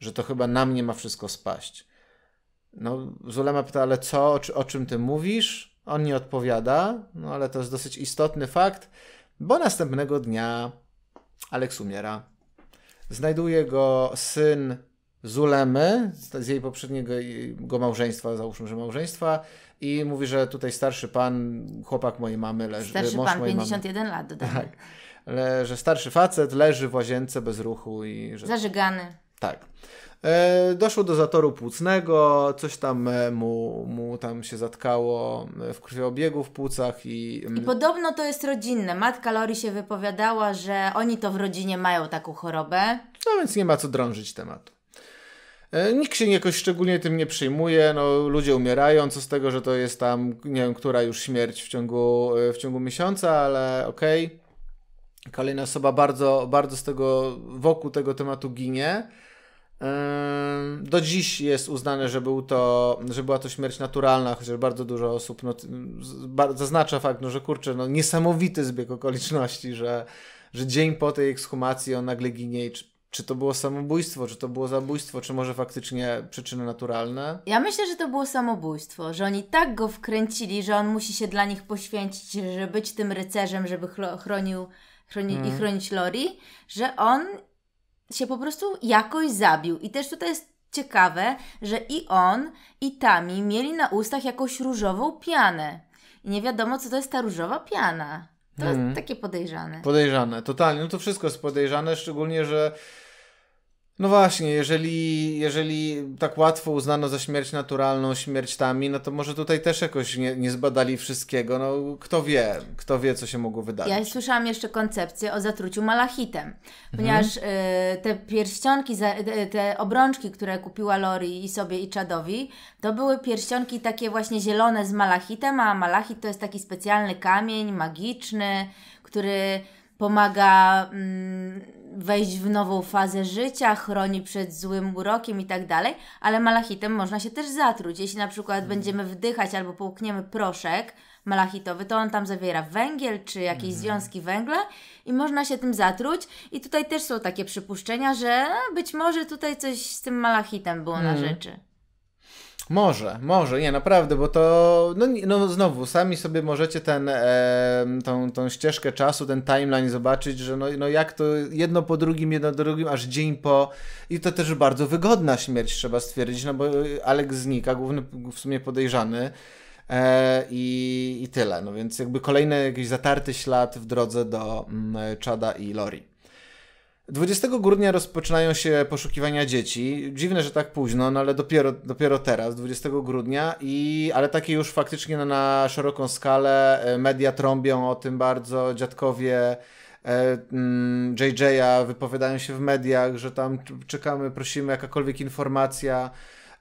Że to chyba na mnie ma wszystko spaść. No, Zulema pyta, ale co, o czym ty mówisz? On nie odpowiada, no ale to jest dosyć istotny fakt, bo następnego dnia Aleks umiera. Znajduje go syn Zulemy, z jej poprzedniego małżeństwa, załóżmy, że małżeństwa, i mówi, że tutaj starszy pan, chłopak mojej mamy leży. E, starszy mąż pan, 51 mamy. lat dodaje, Tak. Le, że starszy facet leży w łazience bez ruchu i że... Zażygany. Tak. E, doszło do zatoru płucnego, coś tam e, mu, mu tam się zatkało e, w krwioobiegu w płucach i... Mm, I podobno to jest rodzinne. Matka Lori się wypowiadała, że oni to w rodzinie mają taką chorobę. No więc nie ma co drążyć tematu. E, nikt się jakoś szczególnie tym nie przyjmuje, no, ludzie umierają, co z tego, że to jest tam, nie wiem, która już śmierć w ciągu, e, w ciągu miesiąca, ale okej. Okay. Kolejna osoba bardzo, bardzo z tego, wokół tego tematu ginie. E, do dziś jest uznane, że, był to, że była to śmierć naturalna, chociaż bardzo dużo osób no, zaznacza fakt, no, że kurczę, no, niesamowity zbieg okoliczności, że, że dzień po tej ekshumacji on nagle ginie i czy to było samobójstwo, czy to było zabójstwo, czy może faktycznie przyczyny naturalne? Ja myślę, że to było samobójstwo, że oni tak go wkręcili, że on musi się dla nich poświęcić, że być tym rycerzem, żeby chronił chroni hmm. i mhm. chronić Lori, że on się po prostu jakoś zabił. I też tutaj jest ciekawe, że i on, i Tami mieli na ustach jakąś różową pianę. I nie wiadomo, co to jest ta różowa piana. To mm. takie podejrzane. Podejrzane, totalnie. No to wszystko jest podejrzane, szczególnie, że no właśnie, jeżeli, jeżeli tak łatwo uznano za śmierć naturalną śmierć Tami, no to może tutaj też jakoś nie, nie zbadali wszystkiego. No kto wie, kto wie, co się mogło wydarzyć. Ja słyszałam jeszcze koncepcję o zatruciu malachitem, ponieważ mhm. y, te pierścionki, y, y, te obrączki, które kupiła Lori i sobie i Chadowi, to były pierścionki takie właśnie zielone z malachitem, a malachit to jest taki specjalny kamień magiczny, który pomaga mm, wejść w nową fazę życia, chroni przed złym urokiem i tak dalej, ale malachitem można się też zatruć. Jeśli na przykład mm. będziemy wdychać albo połkniemy proszek malachitowy, to on tam zawiera węgiel czy jakieś mm. związki węgla i można się tym zatruć. I tutaj też są takie przypuszczenia, że być może tutaj coś z tym malachitem było na mhm. rzeczy. Może, może, nie, naprawdę, bo to, no, no znowu, sami sobie możecie ten, e, tą, tą ścieżkę czasu, ten timeline zobaczyć, że no, no jak to jedno po drugim, jedno po drugim, aż dzień po i to też bardzo wygodna śmierć trzeba stwierdzić, no bo y, Alex znika, główny w sumie podejrzany e, i, i tyle, no więc jakby kolejny jakiś zatarty ślad w drodze do mm, Chada i Lori. 20 grudnia rozpoczynają się poszukiwania dzieci. Dziwne, że tak późno, no ale dopiero, dopiero teraz, 20 grudnia, i, ale takie już faktycznie no, na szeroką skalę. E, media trąbią o tym bardzo, dziadkowie e, mm, JJ'a wypowiadają się w mediach, że tam czekamy, prosimy jakakolwiek informacja.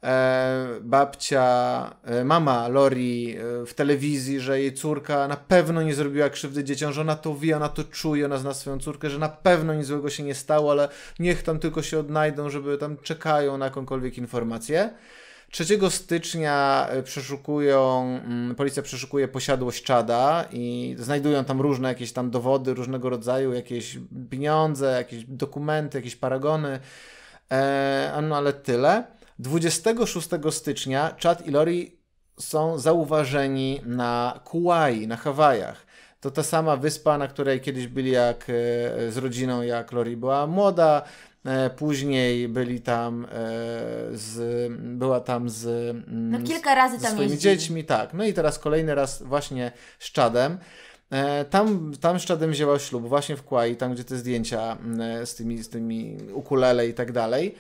E, babcia, e, mama Lori e, w telewizji, że jej córka na pewno nie zrobiła krzywdy dzieciom, że ona to wie, ona to czuje, ona zna swoją córkę, że na pewno nic złego się nie stało, ale niech tam tylko się odnajdą, żeby tam czekają na jakąkolwiek informację. 3 stycznia przeszukują, mm, policja przeszukuje posiadłość Czada i znajdują tam różne jakieś tam dowody różnego rodzaju, jakieś pieniądze, jakieś dokumenty, jakieś paragony, no ale tyle. 26 stycznia Chad i Lori są zauważeni na Kauai, na Hawajach. To ta sama wyspa, na której kiedyś byli jak, e, z rodziną, jak Lori była młoda. E, później byli tam e, z, była tam z, mm, no, kilka razy tam swoimi jeździ. dziećmi, tak. No i teraz kolejny raz właśnie z Chadem. Tam, tam z Chadem wzięła ślub, właśnie w Kauai, tam gdzie te zdjęcia mm, z tymi, z tymi ukulele i tak dalej.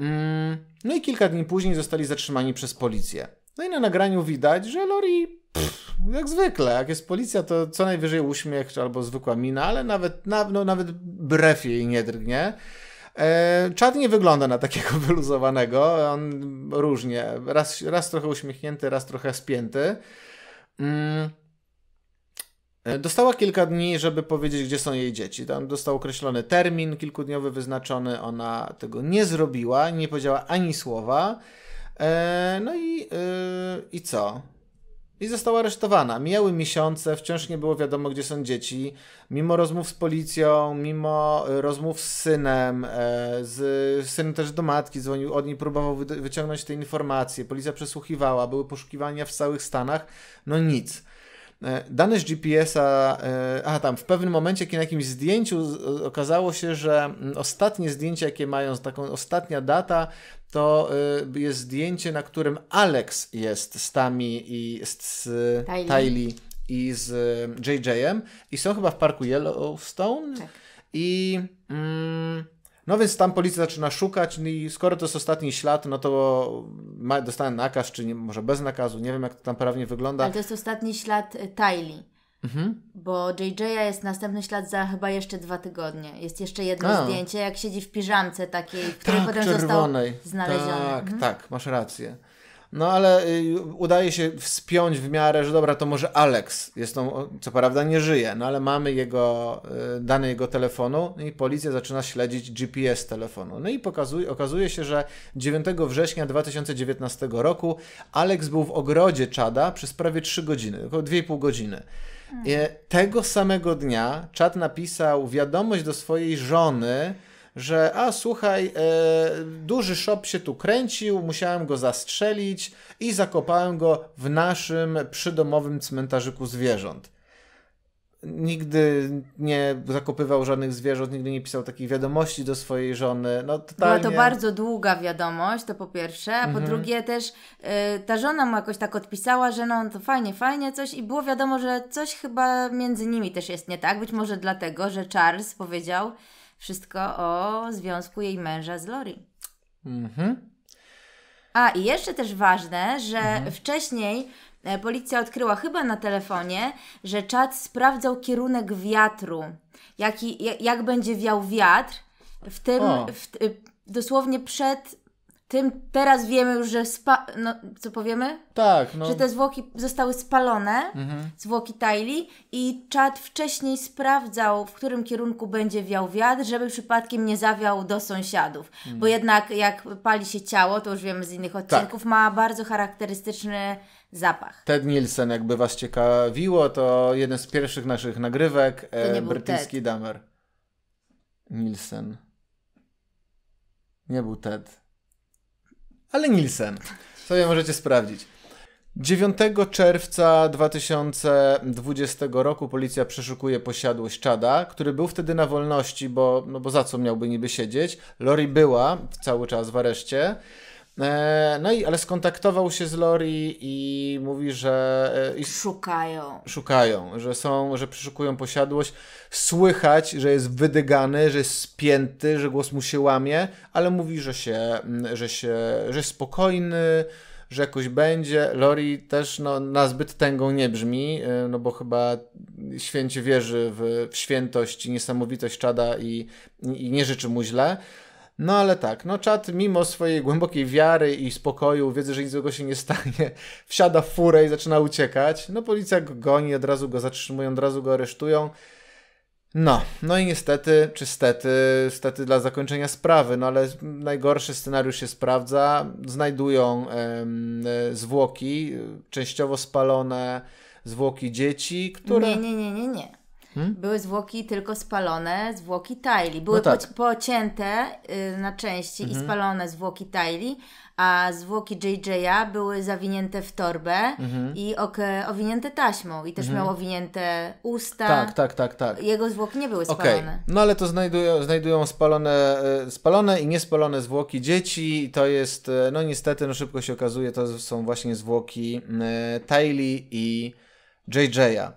Mm. No i kilka dni później zostali zatrzymani przez policję. No i na nagraniu widać, że Lori pff, jak zwykle, jak jest policja, to co najwyżej uśmiech albo zwykła mina, ale nawet, na, no, nawet brew jej nie drgnie. E, czad nie wygląda na takiego [laughs] wyluzowanego, on różnie, raz, raz trochę uśmiechnięty, raz trochę spięty. Mm. E, dostała kilka dni, żeby powiedzieć, gdzie są jej dzieci. Tam dostał określony termin, kilkudniowy wyznaczony. Ona tego nie zrobiła, nie powiedziała ani słowa. E, no i, e, i co? I została aresztowana. Mijały miesiące, wciąż nie było wiadomo, gdzie są dzieci. Mimo rozmów z policją, mimo rozmów z synem, z synem też do matki dzwonił od niej, próbował wyciągnąć te informacje. Policja przesłuchiwała, były poszukiwania w całych Stanach. No nic. E, dane z GPS-a, e, aha tam w pewnym momencie na jakimś zdjęciu e, okazało się, że mm, ostatnie zdjęcie jakie mają, taką ostatnia data to jest zdjęcie, na którym Alex jest z Tami i z Tylee i z JJ-em i są chyba w parku Yellowstone tak. i... Mm, no więc tam policja zaczyna szukać no i skoro to jest ostatni ślad, no to ma, nakaz, czy nie, może bez nakazu, nie wiem jak to tam prawnie wygląda. Ale to jest ostatni ślad y, Tylee. Mhm. Bo JJ jest następny ślad za chyba jeszcze dwa tygodnie. Jest jeszcze jedno A. zdjęcie, jak siedzi w piżamce takiej, w której tak, potem czerwonej. został znaleziony. Tak, mhm. tak, masz rację. No ale y, udaje się wspiąć w miarę, że dobra, to może Alex jest tą, co prawda nie żyje, no ale mamy jego, y, dane jego telefonu no i policja zaczyna śledzić GPS telefonu. No i pokazuje, okazuje się, że 9 września 2019 roku Alex był w ogrodzie Czada przez prawie 3 godziny, około 2,5 godziny. Mm. Tego samego dnia Czad napisał wiadomość do swojej żony, że a słuchaj, e, duży shop się tu kręcił, musiałem go zastrzelić i zakopałem go w naszym przydomowym cmentarzyku zwierząt. Nigdy nie zakopywał żadnych zwierząt, nigdy nie pisał takich wiadomości do swojej żony. No, totalnie... Była to bardzo długa wiadomość, to po pierwsze, a po mhm. drugie też e, ta żona mu jakoś tak odpisała, że no to fajnie, fajnie coś i było wiadomo, że coś chyba między nimi też jest nie tak. Być może dlatego, że Charles powiedział, wszystko o związku jej męża z Lori. Mhm. A i jeszcze też ważne, że mhm. wcześniej e, policja odkryła chyba na telefonie, że czat sprawdzał kierunek wiatru, jaki, jak będzie wiał wiatr w tym, w, y, dosłownie przed tym teraz wiemy już, że spa... no, co powiemy? Tak. No. Że te zwłoki zostały spalone, mhm. zwłoki Tajli i czad wcześniej sprawdzał, w którym kierunku będzie wiał wiatr, żeby przypadkiem nie zawiał do sąsiadów. Mhm. Bo mm. jednak jak pali się ciało, to już wiemy z innych tak. odcinków, tak. ma bardzo charakterystyczny zapach. Ted Nielsen, jakby was ciekawiło, to jeden z pierwszych naszych nagrywek, e, brytyjski Ted. damer. Nielsen. Nie był Ted ale Nielsen. Sobie możecie sprawdzić. 9 czerwca 2020 roku policja przeszukuje posiadłość Czada, który był wtedy na wolności, bo, no bo za co miałby niby siedzieć. Lori była cały czas w areszcie. E, no i, ale skontaktował się z Lori i mówi, że. E, I szukają. Szukają, że są, że przeszukują posiadłość. Słychać, że jest wydygany, że jest spięty, że głos mu się łamie, ale mówi, że się, że się, że jest spokojny, że jakoś będzie. Lori też no, na zbyt tęgą nie brzmi, e, no bo chyba święcie wierzy w, w świętość i niesamowitość Czada i, i nie życzy mu źle. No ale tak, no czat mimo swojej głębokiej wiary i spokoju, wiedzy, że nic złego się nie stanie, [laughs] wsiada w furę i zaczyna uciekać. No policja go goni, od razu go zatrzymują, od razu go aresztują. No, no i niestety, czy stety, stety dla zakończenia sprawy, no ale najgorszy scenariusz się sprawdza. Znajdują e, zwłoki, częściowo spalone zwłoki dzieci, które... Nie, nie, nie, nie, nie. Hmm? Były zwłoki tylko spalone, zwłoki Tajli. Były no tak. pocięte y, na części i mhm. spalone zwłoki Tajli, a zwłoki JJ'a były zawinięte w torbę mhm. i owinięte taśmą. I też mhm. miał owinięte usta. Tak, tak, tak, tak. Jego zwłoki nie były spalone. Okay. No ale to znajdują, znajdują spalone, y, spalone i niespalone zwłoki dzieci. To jest, y, no niestety, no szybko się okazuje, to są właśnie zwłoki y, i JJ'a.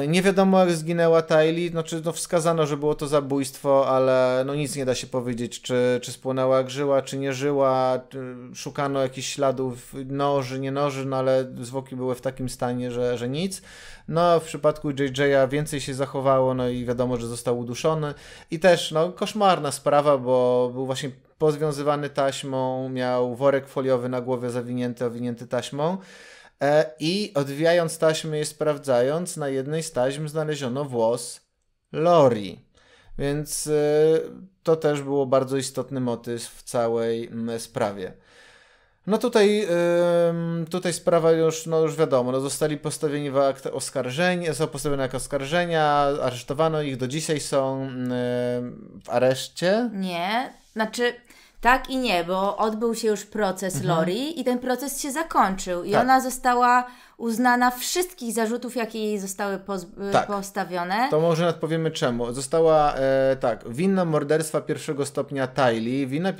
E, nie wiadomo jak zginęła Tylee, znaczy no wskazano, że było to zabójstwo, ale no nic nie da się powiedzieć, czy, czy spłonęła jak żyła, czy nie żyła, szukano jakichś śladów noży, nie noży, no ale zwłoki były w takim stanie, że, że nic. No w przypadku JJ'a więcej się zachowało, no i wiadomo, że został uduszony i też no koszmarna sprawa, bo był właśnie pozwiązywany taśmą, miał worek foliowy na głowie zawinięty, owinięty taśmą. E, I odwijając taśmy i sprawdzając, na jednej z taśm znaleziono włos Lori. Więc e, to też było bardzo istotny motyw w całej sprawie. No tutaj, tutaj sprawa już, no już wiadomo, no zostali postawieni w akt oskarżenia, są postawione jak oskarżenia, aresztowano ich, do dzisiaj są e, w areszcie. Nie, znaczy tak i nie, bo odbył się już proces mhm. Lori i ten proces się zakończył i tak. ona została uznana wszystkich zarzutów, jakie jej zostały e, tak. postawione. To może nadpowiemy czemu. Została e, tak, winna morderstwa pierwszego stopnia Tylee, winna e,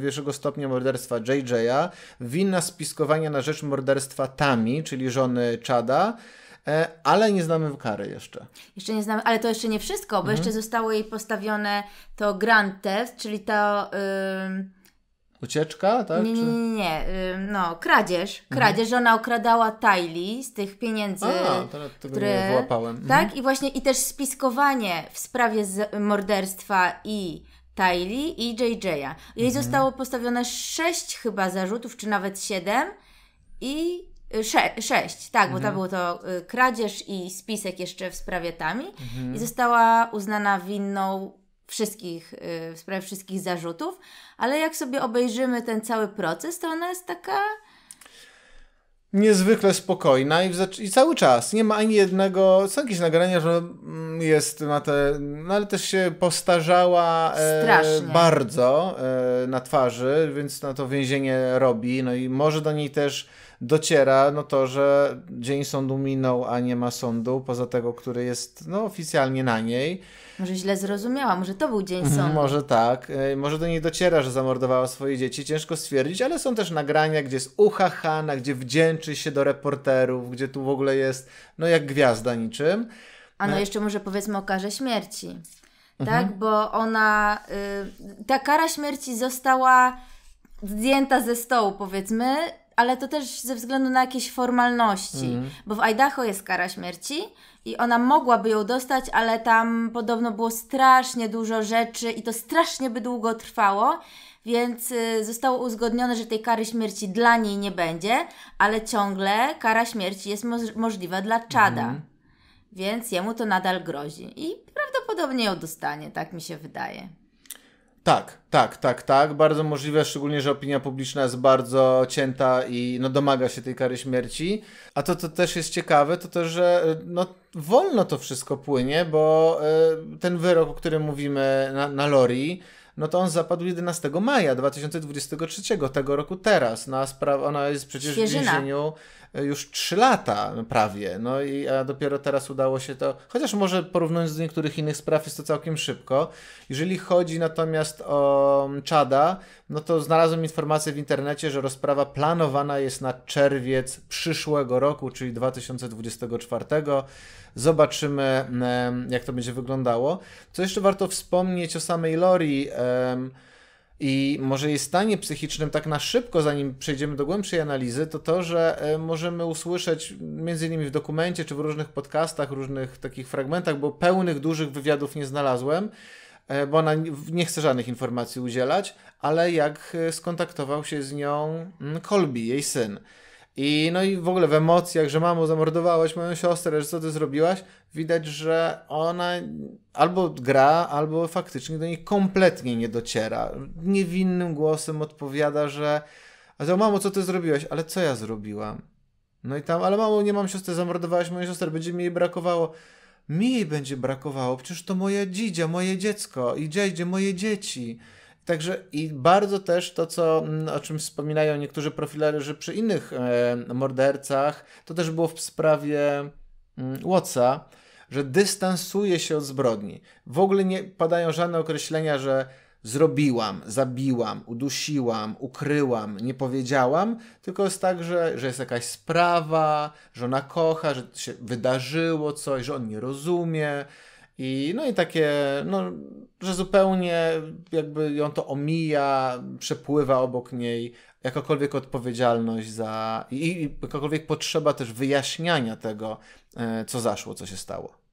pierwszego stopnia morderstwa JJ'a, winna spiskowania na rzecz morderstwa Tami, czyli żony Chada E, ale nie znamy kary jeszcze. Jeszcze nie znamy, ale to jeszcze nie wszystko, bo mhm. jeszcze zostało jej postawione to grand test, czyli to... Yy... Ucieczka, tak? Nie, nie, nie, nie. no kradzież, mhm. kradzież, mhm. ona okradała Tajli z tych pieniędzy, A, tego które... nie wyłapałem. Mhm. Tak, i właśnie, i też spiskowanie w sprawie morderstwa i Tajli i JJ'a. Jej mhm. zostało postawione sześć chyba zarzutów, czy nawet siedem i Y, sze sześć, tak, mhm. bo to było to y, kradzież i spisek jeszcze w sprawie Tami. Mhm. I została uznana winną wszystkich, y, w sprawie wszystkich zarzutów, ale jak sobie obejrzymy ten cały proces, to ona jest taka niezwykle spokojna i, i, cały czas nie ma ani jednego, są jakieś nagrania, że mm, jest na te, no ale też się postarzała e, bardzo, e, na twarzy, więc na no to więzienie robi, no i może do niej też dociera no to, że dzień sądu minął, a nie ma sądu, poza tego, który jest no, oficjalnie na niej. Może źle zrozumiała, może to był dzień sądu. [laughs] może tak, e, może do niej dociera, że zamordowała swoje dzieci, ciężko stwierdzić, ale są też nagrania, gdzie jest uchachana, gdzie wdzięczy się do reporterów, gdzie tu w ogóle jest no jak gwiazda niczym. A no e, jeszcze może powiedzmy o karze śmierci. Mhm. tak? Bo ona, y, ta kara śmierci została zdjęta ze stołu, powiedzmy, ale to też ze względu na jakieś formalności, mhm. bo w Idaho jest kara śmierci i ona mogłaby ją dostać, ale tam podobno było strasznie dużo rzeczy i to strasznie by długo trwało. Więc y, zostało uzgodnione, że tej kary śmierci dla niej nie będzie, ale ciągle kara śmierci jest możliwa dla Czada. Mhm. Więc jemu to nadal grozi. I prawdopodobnie ją dostanie, tak mi się wydaje. Tak, tak, tak, tak. Bardzo możliwe, szczególnie, że opinia publiczna jest bardzo cięta i no, domaga się tej kary śmierci. A to, co też jest ciekawe, to to, że no, wolno to wszystko płynie, bo y, ten wyrok, o którym mówimy na, na Lori, no to on zapadł 11 maja 2023 tego roku teraz. Na spra- ona jest przecież Świeżyna. w więzieniu już 3 lata prawie, no i a dopiero teraz udało się to, chociaż może porównując z niektórych innych spraw jest to całkiem szybko. Jeżeli chodzi natomiast o Czada, no to znalazłem informację w internecie, że rozprawa planowana jest na czerwiec przyszłego roku, czyli 2024. Zobaczymy, jak to będzie wyglądało. Co jeszcze warto wspomnieć o samej Lori. I może jej stanie psychicznym tak na szybko, zanim przejdziemy do głębszej analizy, to to, że e, możemy usłyszeć między innymi w dokumencie czy w różnych podcastach, różnych takich fragmentach, bo pełnych dużych wywiadów nie znalazłem, e, bo ona nie chce żadnych informacji udzielać, ale jak e, skontaktował się z nią mm, Colby, jej syn. I no i w ogóle w emocjach, że mamo zamordowałaś moją siostrę, że co ty zrobiłaś, widać, że ona albo gra, albo faktycznie do niej kompletnie nie dociera. Niewinnym głosem odpowiada, że a to mamo, co ty zrobiłaś? Ale co ja zrobiłam? No i tam, ale mamo, nie mam siostry, zamordowałaś moją siostrę, będzie mi jej brakowało. Mi jej będzie brakowało, przecież to moja dzidzia, moje dziecko i dziejdzie, moje dzieci. Także i bardzo też to, co, mm, o czym wspominają niektórzy profilerzy przy innych e, mordercach, to też było w sprawie Łotsa, mm, że dystansuje się od zbrodni. W ogóle nie padają żadne określenia, że zrobiłam, zabiłam, udusiłam, ukryłam, nie powiedziałam, tylko jest tak, że, że jest jakaś sprawa, że ona kocha, że się wydarzyło coś, że on nie rozumie, i, no i takie, no, że zupełnie jakby ją to omija, przepływa obok niej jakakolwiek odpowiedzialność za i, i jakakolwiek potrzeba też wyjaśniania tego, e, co zaszło, co się stało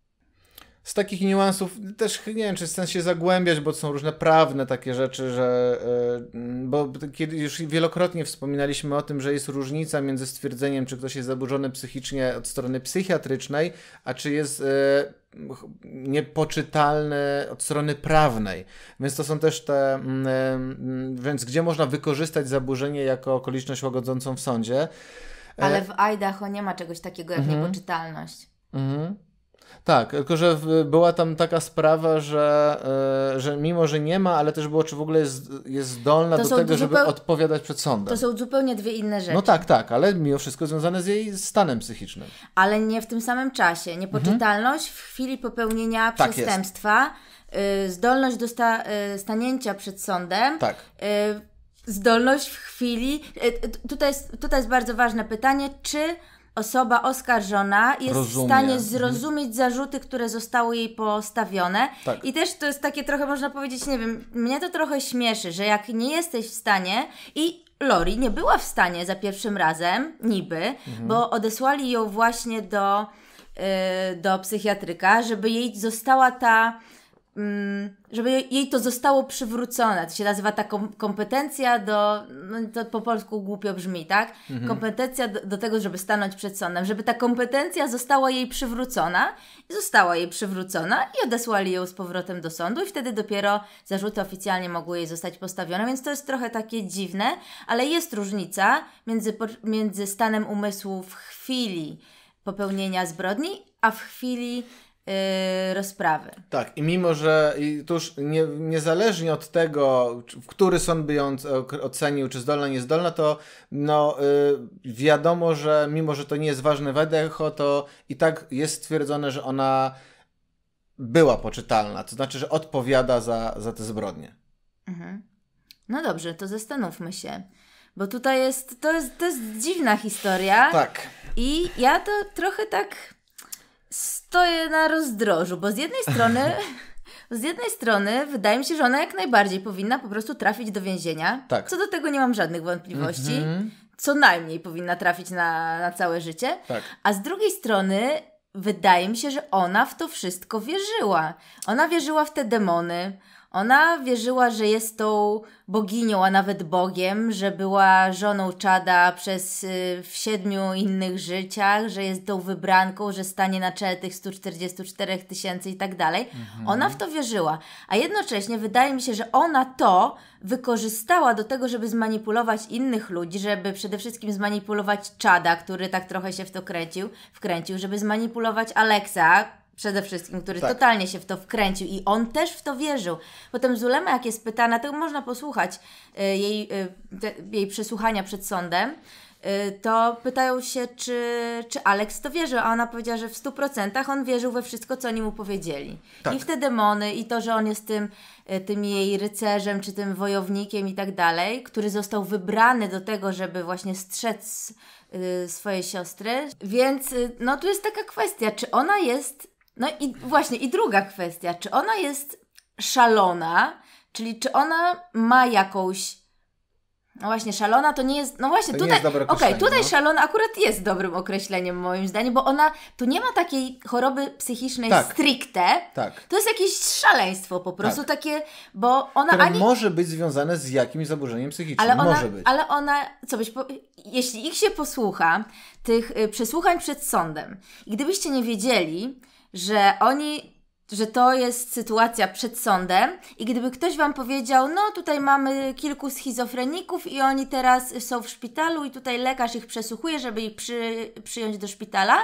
z takich niuansów też nie wiem, czy sens się zagłębiać, bo są różne prawne takie rzeczy, że e, bo kiedy już wielokrotnie wspominaliśmy o tym, że jest różnica między stwierdzeniem, czy ktoś jest zaburzony psychicznie od strony psychiatrycznej, a czy jest e, niepoczytalny od strony prawnej. Więc to są też te. Mm, mm, więc gdzie można wykorzystać zaburzenie jako okoliczność łagodzącą w sądzie? E, Ale w Idaho nie ma czegoś takiego jak mhm. niepoczytalność. Mhm. Tak, tylko że była tam taka sprawa, że, e, że mimo, że nie ma, ale też było, czy w ogóle jest, jest zdolna to do tego, żeby odpowiadać przed sądem. To są zupełnie dwie inne rzeczy. No tak, tak, ale mimo wszystko związane z jej stanem psychicznym. Ale nie w tym samym czasie. Niepoczytalność mhm. w chwili popełnienia tak przestępstwa, jest. Y, zdolność do sta y, stanięcia przed sądem. Tak. Y, zdolność w chwili. Tutaj jest, tutaj jest bardzo ważne pytanie, czy osoba oskarżona jest Rozumie. w stanie mhm. zrozumieć zarzuty, które zostały jej postawione. Tak. I też to jest takie trochę, można powiedzieć, nie wiem, mnie to trochę śmieszy, że jak nie jesteś w stanie i Lori nie była w stanie za pierwszym razem, niby, mhm. bo odesłali ją właśnie do, yy, do psychiatryka, żeby jej została ta Mm, żeby jej to zostało przywrócone. To się nazywa ta kom kompetencja do, no to po polsku głupio brzmi, tak? Mhm. Kompetencja do, do, tego, żeby stanąć przed sądem, żeby ta kompetencja została jej przywrócona i została jej przywrócona i odesłali ją z powrotem do sądu i wtedy dopiero zarzuty oficjalnie mogły jej zostać postawione, więc to jest trochę takie dziwne, ale jest różnica między, między stanem umysłu w chwili popełnienia zbrodni, a w chwili Y, rozprawy. Tak, i mimo, że i tuż nie, niezależnie od tego, w który sąd by ją ocenił, czy zdolna, niezdolna, to no, y, wiadomo, że mimo, że to nie jest ważne wedecho, to i tak jest stwierdzone, że ona była poczytalna, to znaczy, że odpowiada za, za te zbrodnie. Mhm. No dobrze, to zastanówmy się. Bo tutaj jest to, jest, to jest dziwna historia. Tak. I ja to trochę tak stoję na rozdrożu, bo z jednej strony. [laughs] Z jednej strony wydaje mi się, że ona jak najbardziej powinna po prostu trafić do więzienia. Tak. Co do tego nie mam żadnych wątpliwości. Mm-hmm. Co najmniej powinna trafić na, na całe życie. Tak. A z drugiej strony wydaje mi się, że ona w to wszystko wierzyła. Ona wierzyła w te demony. Ona wierzyła, że jest tą boginią, a nawet Bogiem, że była żoną Czada przez y, w siedmiu innych życiach, że jest tą wybranką, że stanie na czele tych 144 tysięcy i tak dalej. Mhm. Ona w to wierzyła, a jednocześnie wydaje mi się, że ona to wykorzystała do tego, żeby zmanipulować innych ludzi, żeby przede wszystkim zmanipulować Czada, który tak trochę się w to kręcił, wkręcił, żeby zmanipulować Aleksa, przede wszystkim, który tak. totalnie się w to wkręcił i on też w to wierzył. Potem Zulema, jak jest pytana, to można posłuchać y, jej, y, jej przesłuchania przed sądem, y, to pytają się, czy, czy Alex to wierzył, a ona powiedziała, że w 100% on wierzył we wszystko, co oni mu powiedzieli. Tak. I w te demony, i to, że on jest tym, tym jej rycerzem, czy tym wojownikiem i tak dalej, który został wybrany do tego, żeby właśnie strzec swojej siostry. Więc no tu jest taka kwestia, czy ona jest no i właśnie, i druga kwestia, czy ona jest szalona, czyli czy ona ma jakąś. No właśnie, szalona to nie jest. No właśnie, to tutaj. Okej, okay, tutaj no. szalona akurat jest dobrym określeniem, moim zdaniem, bo ona tu nie ma takiej choroby psychicznej tak. stricte. Tak. To jest jakieś szaleństwo po prostu tak. takie, bo ona. Które ani... może być związane z jakimś zaburzeniem psychicznym. Ale ona, może być. Ale ona, co byś. Po... Jeśli ich się posłucha, tych y, przesłuchań przed sądem, i gdybyście nie wiedzieli, że oni że to jest sytuacja przed sądem i gdyby ktoś wam powiedział, no tutaj mamy kilku schizofreników i oni teraz są w szpitalu i tutaj lekarz ich przesłuchuje, żeby ich przy, przyjąć do szpitala,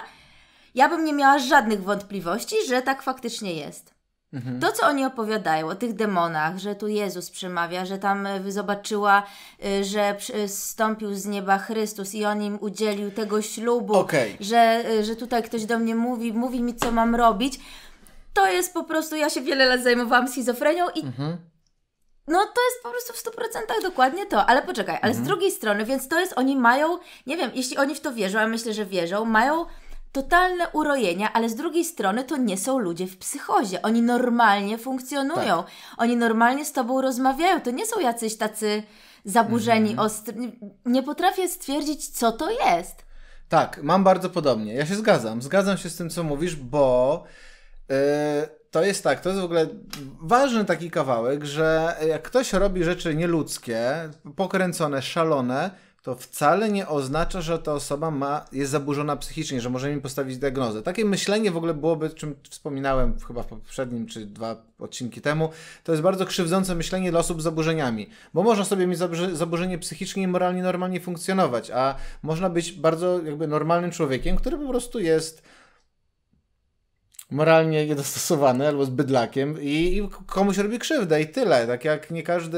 ja bym nie miała żadnych wątpliwości, że tak faktycznie jest. Mhm. To, co oni opowiadają o tych demonach, że tu Jezus przemawia, że tam e, zobaczyła, e, że e, zstąpił z nieba Chrystus i on im udzielił tego ślubu, okay. że, że tutaj ktoś do mnie mówi, mówi mi, co mam robić. To jest po prostu, ja się wiele lat zajmowałam schizofrenią i mhm. No to jest po prostu w 100% dokładnie to, ale poczekaj, ale mhm. z drugiej strony, więc to jest, oni mają, nie wiem, jeśli oni w to wierzą, a myślę, że wierzą, mają totalne urojenia, ale z drugiej strony to nie są ludzie w psychozie. Oni normalnie funkcjonują, tak. oni normalnie z tobą rozmawiają. To nie są jacyś tacy zaburzeni, mhm. ostry. Nie potrafię stwierdzić, co to jest. Tak, mam bardzo podobnie. Ja się zgadzam. Zgadzam się z tym, co mówisz, bo. Yy, to jest tak, to jest w ogóle ważny taki kawałek, że jak ktoś robi rzeczy nieludzkie, pokręcone, szalone, to wcale nie oznacza, że ta osoba ma, jest zaburzona psychicznie, że możemy im postawić diagnozę. Takie myślenie w ogóle byłoby, czym wspominałem chyba w poprzednim czy dwa odcinki temu, to jest bardzo krzywdzące myślenie dla osób z zaburzeniami, bo można sobie mieć zaburzenie psychicznie i moralnie normalnie funkcjonować, a można być bardzo jakby normalnym człowiekiem, który po prostu jest moralnie niedostosowany albo z bydlakiem i, i, komuś robi krzywdę i tyle. Tak jak nie każdy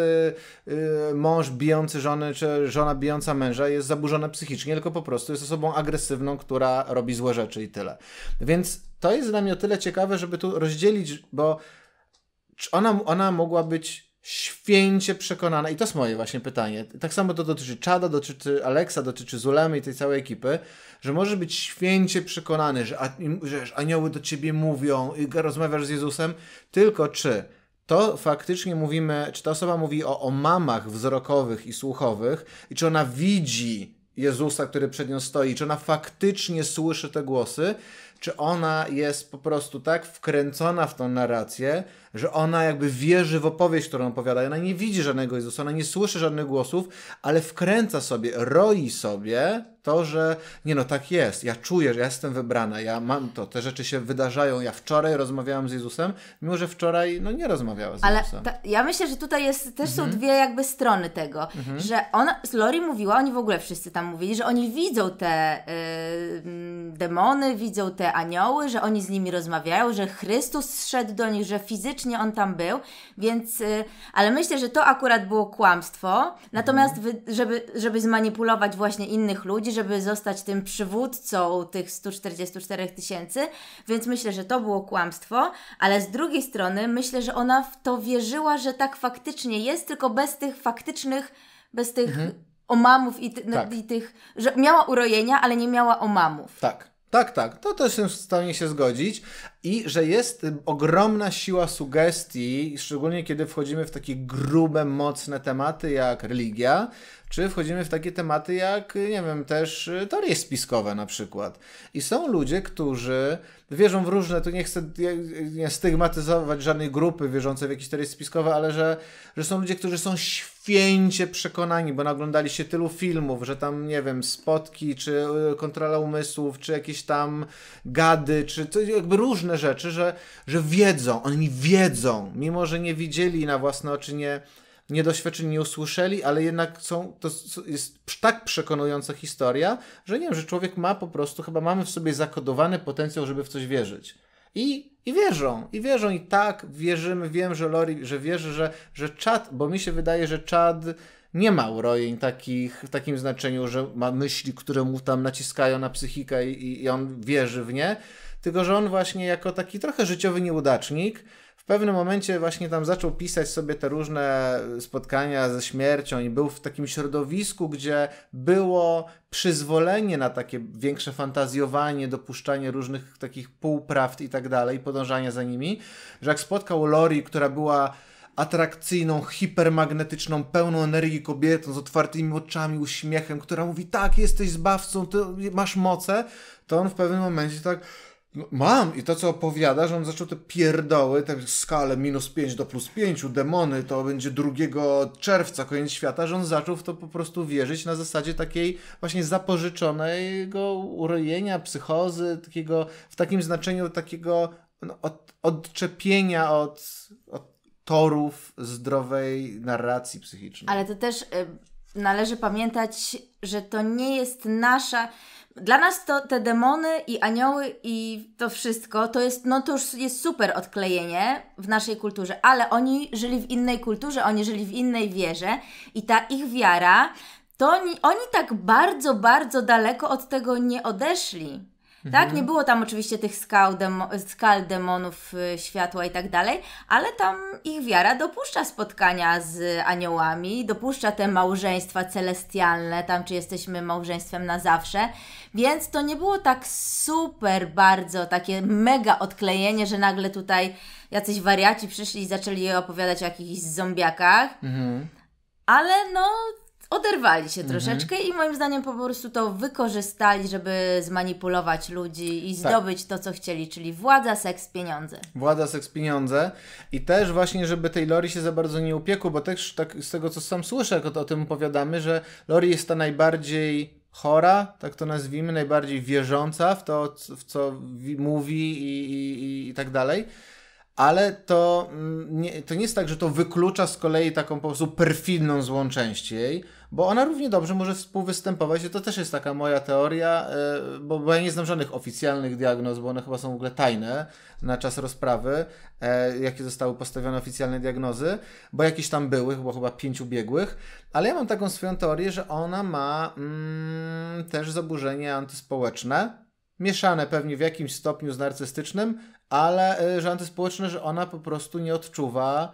y, mąż bijący żony czy żona bijąca męża jest zaburzona psychicznie, tylko po prostu jest osobą agresywną, która robi złe rzeczy i tyle. Więc to jest dla mnie o tyle ciekawe, żeby tu rozdzielić, bo ona, ona mogła być święcie przekonana, i to jest moje właśnie pytanie, tak samo to dotyczy Chada, dotyczy Alexa, dotyczy Zulemy i tej całej ekipy, że może być święcie przekonany, że, a, że anioły do ciebie mówią i rozmawiasz z Jezusem, tylko czy to faktycznie mówimy, czy ta osoba mówi o, o mamach wzrokowych i słuchowych i czy ona widzi Jezusa, który przed nią stoi, czy ona faktycznie słyszy te głosy, czy ona jest po prostu tak wkręcona w tą narrację, że ona jakby wierzy w opowieść, którą opowiada. Ona nie widzi żadnego Jezusa, ona nie słyszy żadnych głosów, ale wkręca sobie, roi sobie to, że nie no, tak jest, ja czuję, że ja jestem wybrana, ja mam to, te rzeczy się wydarzają. Ja wczoraj rozmawiałam z Jezusem, mimo że wczoraj no, nie rozmawiałam z ale Jezusem. Ale ja myślę, że tutaj jest, też mhm. są dwie jakby strony tego, mhm. że ona, Lori mówiła, oni w ogóle wszyscy tam mówili, że oni widzą te y, mm, demony, widzą te anioły, że oni z nimi rozmawiają, że Chrystus zszedł do nich, że fizycznie on tam był, więc, y, ale myślę, że to akurat było kłamstwo. Natomiast, mhm. żeby, żeby zmanipulować właśnie innych ludzi, żeby zostać tym przywódcą tych 144 tysięcy, więc myślę, że to było kłamstwo, ale z drugiej strony myślę, że ona w to wierzyła, że tak faktycznie jest, tylko bez tych faktycznych, bez tych. Mhm omamów i, ty, no tak. i tych, że miała urojenia, ale nie miała omamów. Tak. Tak, tak, to też jestem w stanie się zgodzić. I że jest ogromna siła sugestii, szczególnie kiedy wchodzimy w takie grube, mocne tematy jak religia, czy wchodzimy w takie tematy jak, nie wiem, też teorie spiskowe na przykład. I są ludzie, którzy wierzą w różne, tu nie chcę nie stygmatyzować żadnej grupy wierzącej w jakieś teorie spiskowe, ale że, że są ludzie, którzy są święcie przekonani, bo naglądali się tylu filmów, że tam, nie wiem, spotki, czy y, kontrola umysłów, czy jakieś tam gady, czy to jakby różne rzeczy, że, że wiedzą, oni wiedzą, mimo że nie widzieli na własne oczy, nie nie doświadczyli, nie usłyszeli, ale jednak są, to jest tak przekonująca historia, że nie wiem, że człowiek ma po prostu, chyba mamy w sobie zakodowany potencjał, żeby w coś wierzyć. I, I wierzą, i wierzą, i tak wierzymy, wiem, że Lori, że wierzy, że, że czad, bo mi się wydaje, że czad nie ma urojeń takich, w takim znaczeniu, że ma myśli, które mu tam naciskają na psychikę i, i on wierzy w nie, tylko że on właśnie jako taki trochę życiowy nieudacznik, pewnym momencie właśnie tam zaczął pisać sobie te różne spotkania ze śmiercią i był w takim środowisku, gdzie było przyzwolenie na takie większe fantazjowanie, dopuszczanie różnych takich półprawd i tak dalej, podążanie za nimi, że jak spotkał Lori, która była atrakcyjną, hipermagnetyczną, pełną energii kobietą z otwartymi oczami, uśmiechem, która mówi tak, jesteś zbawcą, ty masz moce, to on w pewnym momencie tak no, mam i to, co opowiada, że on zaczął te pierdoły, te skale minus 5 do plus 5, demony, to będzie 2 czerwca, koniec świata, że on zaczął w to po prostu wierzyć na zasadzie takiej właśnie zapożyczonego urojenia, psychozy, takiego, w takim znaczeniu takiego no, od, odczepienia od, od torów zdrowej narracji psychicznej. Ale to też y, należy pamiętać, że to nie jest nasza dla nas to, te demony i anioły i to wszystko, to jest, no to już jest super odklejenie w naszej kulturze, ale oni żyli w innej kulturze, oni żyli w innej wierze i ta ich wiara, to oni, oni tak bardzo, bardzo daleko od tego nie odeszli. Tak, mhm. nie było tam oczywiście tych skał, demo, skal, demonów, y, światła i tak dalej, ale tam ich wiara dopuszcza spotkania z aniołami, dopuszcza te małżeństwa celestialne, tam czy jesteśmy małżeństwem na zawsze, więc to nie było tak super bardzo, takie mega odklejenie, że nagle tutaj jacyś wariaci przyszli i zaczęli opowiadać o jakichś zombiakach, mhm. ale no oderwali się mhm. troszeczkę i moim zdaniem po prostu to wykorzystali, żeby zmanipulować ludzi i tak. zdobyć tak. to, co chcieli, czyli władza, seks, pieniądze. Władza, seks, pieniądze i też właśnie, żeby tej Lori się za bardzo nie upiekło, bo też tak z tego, co sam słyszę, jak o, o tym opowiadamy, że Lori jest ta najbardziej chora, tak to nazwijmy, najbardziej wierząca w to, w co mówi i, i, i, i tak dalej ale to mm, nie, to nie jest tak, że to wyklucza z kolei taką po prostu perfidną złą część jej, bo ona równie dobrze może współwystępować i to też jest taka moja teoria, e, bo, bo ja nie znam żadnych oficjalnych diagnoz, bo one chyba są w ogóle tajne na czas rozprawy, e, jakie zostały postawione oficjalne diagnozy, bo jakieś tam były, bo chyba pięć ubiegłych, ale ja mam taką swoją teorię, że ona ma mm, też zaburzenie antyspołeczne, mieszane pewnie w jakimś stopniu z narcystycznym, ale e, że antyspołeczne, że ona po prostu nie odczuwa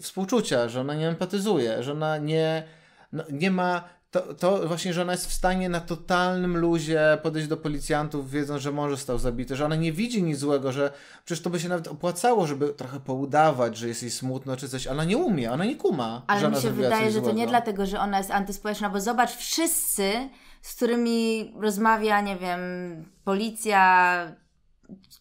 współczucia, że ona nie empatyzuje, że ona nie, no, nie ma. To, to właśnie, że ona jest w stanie na totalnym luzie podejść do policjantów, wiedząc, że może został zabity, że ona nie widzi nic złego, że przecież to by się nawet opłacało, żeby trochę poudawać, że jest jej smutno czy coś. Ona nie umie, ona nie kuma. Ale mi się wydaje, że to nie dlatego, że ona jest antyspołeczna, bo zobacz, wszyscy, z którymi rozmawia, nie wiem, policja,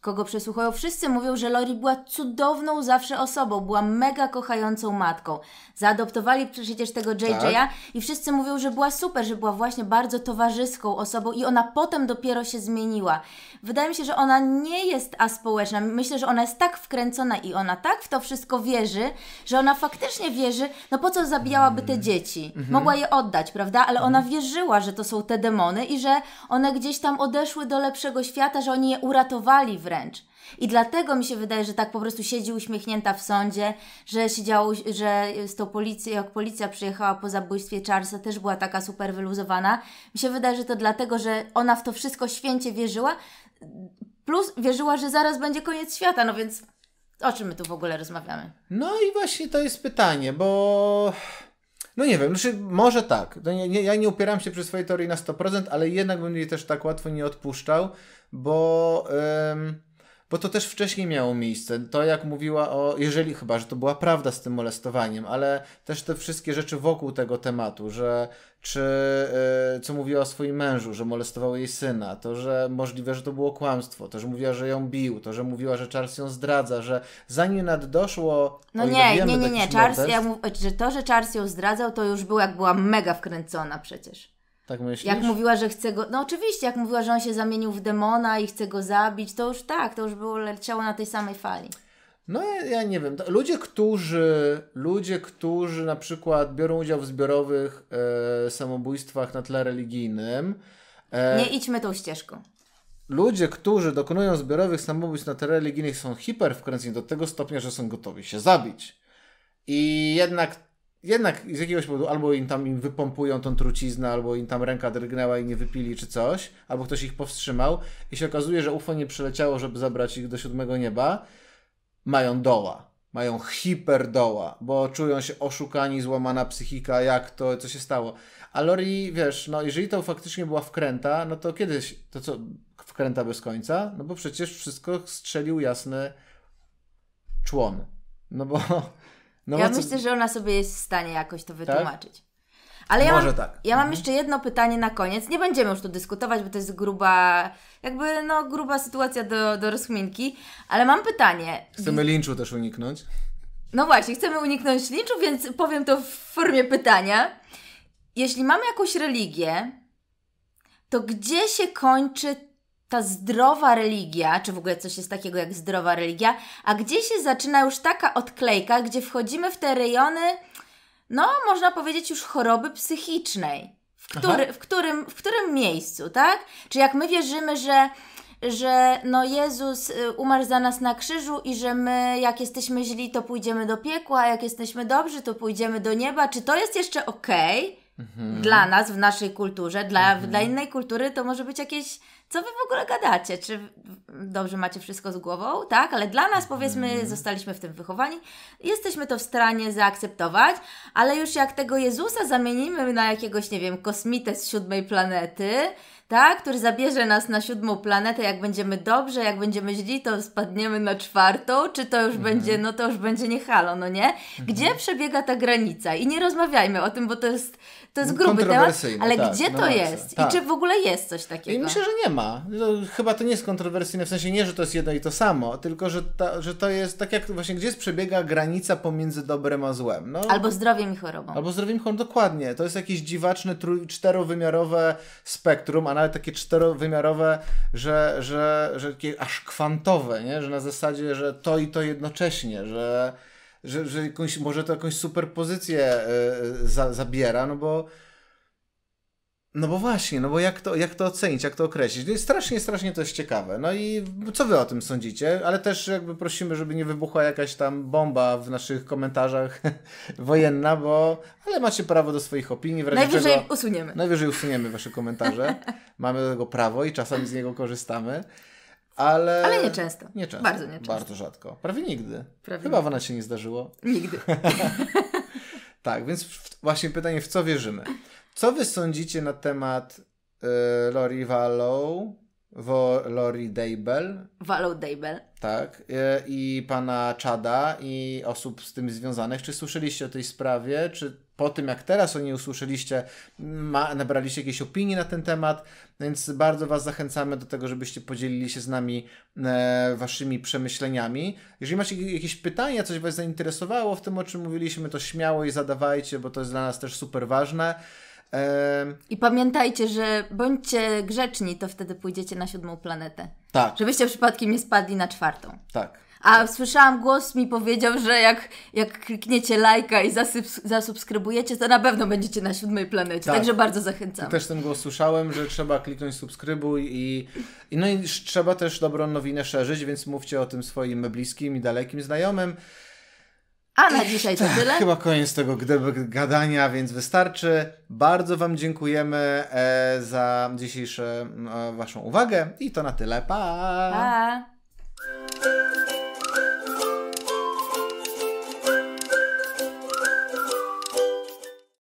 kogo przesłuchują, wszyscy mówią, że Lori była cudowną zawsze osobą, była mega kochającą matką. Zaadoptowali przecież tego JJ'a tak. i wszyscy mówią, że była super, że była właśnie bardzo towarzyską osobą i ona potem dopiero się zmieniła. Wydaje mi się, że ona nie jest aspołeczna. Myślę, że ona jest tak wkręcona i ona tak w to wszystko wierzy, że ona faktycznie wierzy, no po co zabijałaby te mhm. dzieci? Mhm. Mogła je oddać, prawda? Ale ona mhm. wierzyła, że to są te demony i że one gdzieś tam odeszły do lepszego świata, że oni je uratowali wręcz. I dlatego mi się wydaje, że tak po prostu siedzi uśmiechnięta w sądzie, że siedziało, że z tą policją, jak policja przyjechała po zabójstwie Charlesa, też była taka super wyluzowana. Mi się wydaje, że to dlatego, że ona w to wszystko święcie wierzyła, plus wierzyła, że zaraz będzie koniec świata, no więc o czym my tu w ogóle rozmawiamy? No i właśnie to jest pytanie, bo... No nie wiem, znaczy może tak. No nie, nie, ja nie upieram się przy swojej teorii na 100%, ale jednak bym jej też tak łatwo nie odpuszczał, bo... Ym bo to też wcześniej miało miejsce. To jak mówiła o, jeżeli chyba, że to była prawda z tym molestowaniem, ale też te wszystkie rzeczy wokół tego tematu, że czy yy, co mówiła o swoim mężu, że molestował jej syna, to, że możliwe, że to było kłamstwo, to, że mówiła, że ją bił, to, że mówiła, że Charles ją zdradza, że zanim naddoszło. No nie, wiemy, nie, nie, nie, Charles, ja mów, że to, że Charles ją zdradzał, to już było, jak była mega wkręcona przecież. Tak myślisz? Jak mówiła, że chce go. No oczywiście, jak mówiła, że on się zamienił w demona i chce go zabić, to już tak, to już było leciało na tej samej fali. No ja, ja nie wiem. Ludzie, którzy ludzie, którzy na przykład biorą udział w zbiorowych e, samobójstwach na tle religijnym. E, nie idźmy tą ścieżką. Ludzie, którzy dokonują zbiorowych samobójstw na tle religijnych są hiperwkręceni do tego stopnia, że są gotowi się zabić. I jednak jednak z jakiegoś powodu albo im tam im wypompują tą truciznę, albo im tam ręka drgnęła i nie wypili czy coś, albo ktoś ich powstrzymał i się okazuje, że UFO nie przyleciało, żeby zabrać ich do siódmego nieba, mają doła. Mają hiperdoła, bo czują się oszukani, złamana psychika, jak to, co się stało. A Lori, wiesz, no jeżeli to faktycznie była wkręta, no to kiedyś, to co, wkręta bez końca? No bo przecież wszystko strzelił jasny człon. No bo no ja myślę, co... że ona sobie jest w stanie jakoś to tak? wytłumaczyć. Tak? Ale ja Może mam, tak. ja mam mhm. jeszcze jedno pytanie na koniec. Nie będziemy już tu dyskutować, bo to jest gruba, jakby no gruba sytuacja do, do rozchminki, ale mam pytanie. Chcemy linczu też uniknąć. No właśnie, chcemy uniknąć linczu, więc powiem to w formie pytania. Jeśli mamy jakąś religię, to gdzie się kończy ta zdrowa religia, czy w ogóle coś jest takiego jak zdrowa religia, a gdzie się zaczyna już taka odklejka, gdzie wchodzimy w te rejony, no można powiedzieć już choroby psychicznej. W, który, w, którym, w którym miejscu, tak? Czy jak my wierzymy, że że no Jezus y, umarł za nas na krzyżu i że my jak jesteśmy źli, to pójdziemy do piekła, a jak jesteśmy dobrzy, to pójdziemy do nieba. Czy to jest jeszcze okej okay mhm. dla nas w naszej kulturze? Dla, mhm. dla innej kultury to może być jakieś co wy w ogóle gadacie? Czy dobrze macie wszystko z głową? Tak, ale dla nas powiedzmy, mm. zostaliśmy w tym wychowani, jesteśmy to w stanie zaakceptować, ale już jak tego Jezusa zamienimy na jakiegoś, nie wiem, kosmitę z siódmej planety, tak, który zabierze nas na siódmą planetę, jak będziemy dobrze, jak będziemy źli, to spadniemy na czwartą, czy to już mhm. będzie, no to już będzie nie halo, no nie? Gdzie mhm. przebiega ta granica? I nie rozmawiajmy o tym, bo to jest to jest gruby temat, ale tak, gdzie no to jest? Tak. I czy w ogóle jest coś takiego? I myślę, że nie ma. No, chyba to nie jest kontrowersyjne, w sensie nie, że to jest jedno i to samo, tylko że, ta, że to jest tak jak właśnie gdzieś przebiega granica pomiędzy dobrem a złem. No, albo zdrowiem i chorobą. Albo zdrowiem i chorobą, dokładnie. To jest jakieś dziwaczne, trój, czterowymiarowe spektrum, a nawet takie czterowymiarowe, że, że, że, że takie aż kwantowe, nie? że na zasadzie, że to i to jednocześnie, że że, że jakąś, może to jakąś superpozycję y, e, e, za, zabiera, no bo no bo właśnie, no bo jak to, jak to ocenić, jak to określić? No strasznie, strasznie to jest ciekawe. No i co wy o tym sądzicie? Ale też jakby prosimy, żeby nie wybuchła jakaś tam bomba w naszych komentarzach [laughs] wojenna, bo ale macie prawo do swoich opinii. W razie najwyżej czego, usuniemy. Najwyżej usuniemy wasze komentarze. Mamy do tego prawo i czasami z niego korzystamy. Ale, ale nieczęsto. Bardzo nieczęsto. Bardzo rzadko. Prawie nigdy. Prawie Chyba nigdy. w się nie zdarzyło. Nigdy. [laughs] [laughs] tak, więc właśnie pytanie, w co wierzymy? Co wy sądzicie na temat y, Lori Wallow, wo, Lori Dable? Wallow Dable. Tak. Y, I pana Czada i osób z tym związanych. Czy słyszeliście o tej sprawie? Czy po tym, jak teraz o niej usłyszeliście, ma, nabraliście jakieś opinie na ten temat, więc bardzo Was zachęcamy do tego, żebyście podzielili się z nami e, Waszymi przemyśleniami. Jeżeli macie jakieś pytania, coś Was zainteresowało w tym, o czym mówiliśmy, to śmiało i zadawajcie, bo to jest dla nas też super ważne. E... I pamiętajcie, że bądźcie grzeczni, to wtedy pójdziecie na siódmą planetę. Tak. Żebyście przypadkiem nie spadli na czwartą. Tak. A słyszałam głos mi powiedział, że jak, jak klikniecie lajka i zasubskrybujecie, to na pewno będziecie na siódmej planecie. Tak. Także bardzo zachęcam. Ja też ten głos słyszałem, że trzeba kliknąć subskrybuj i, i no i trzeba też dobrą nowinę szerzyć, więc mówcie o tym swoim bliskim i dalekim znajomym. A na dzisiaj to tyle. Chyba koniec tego gadania, więc wystarczy. Bardzo Wam dziękujemy e, za dzisiejszą e, Waszą uwagę i to na tyle. Pa! pa.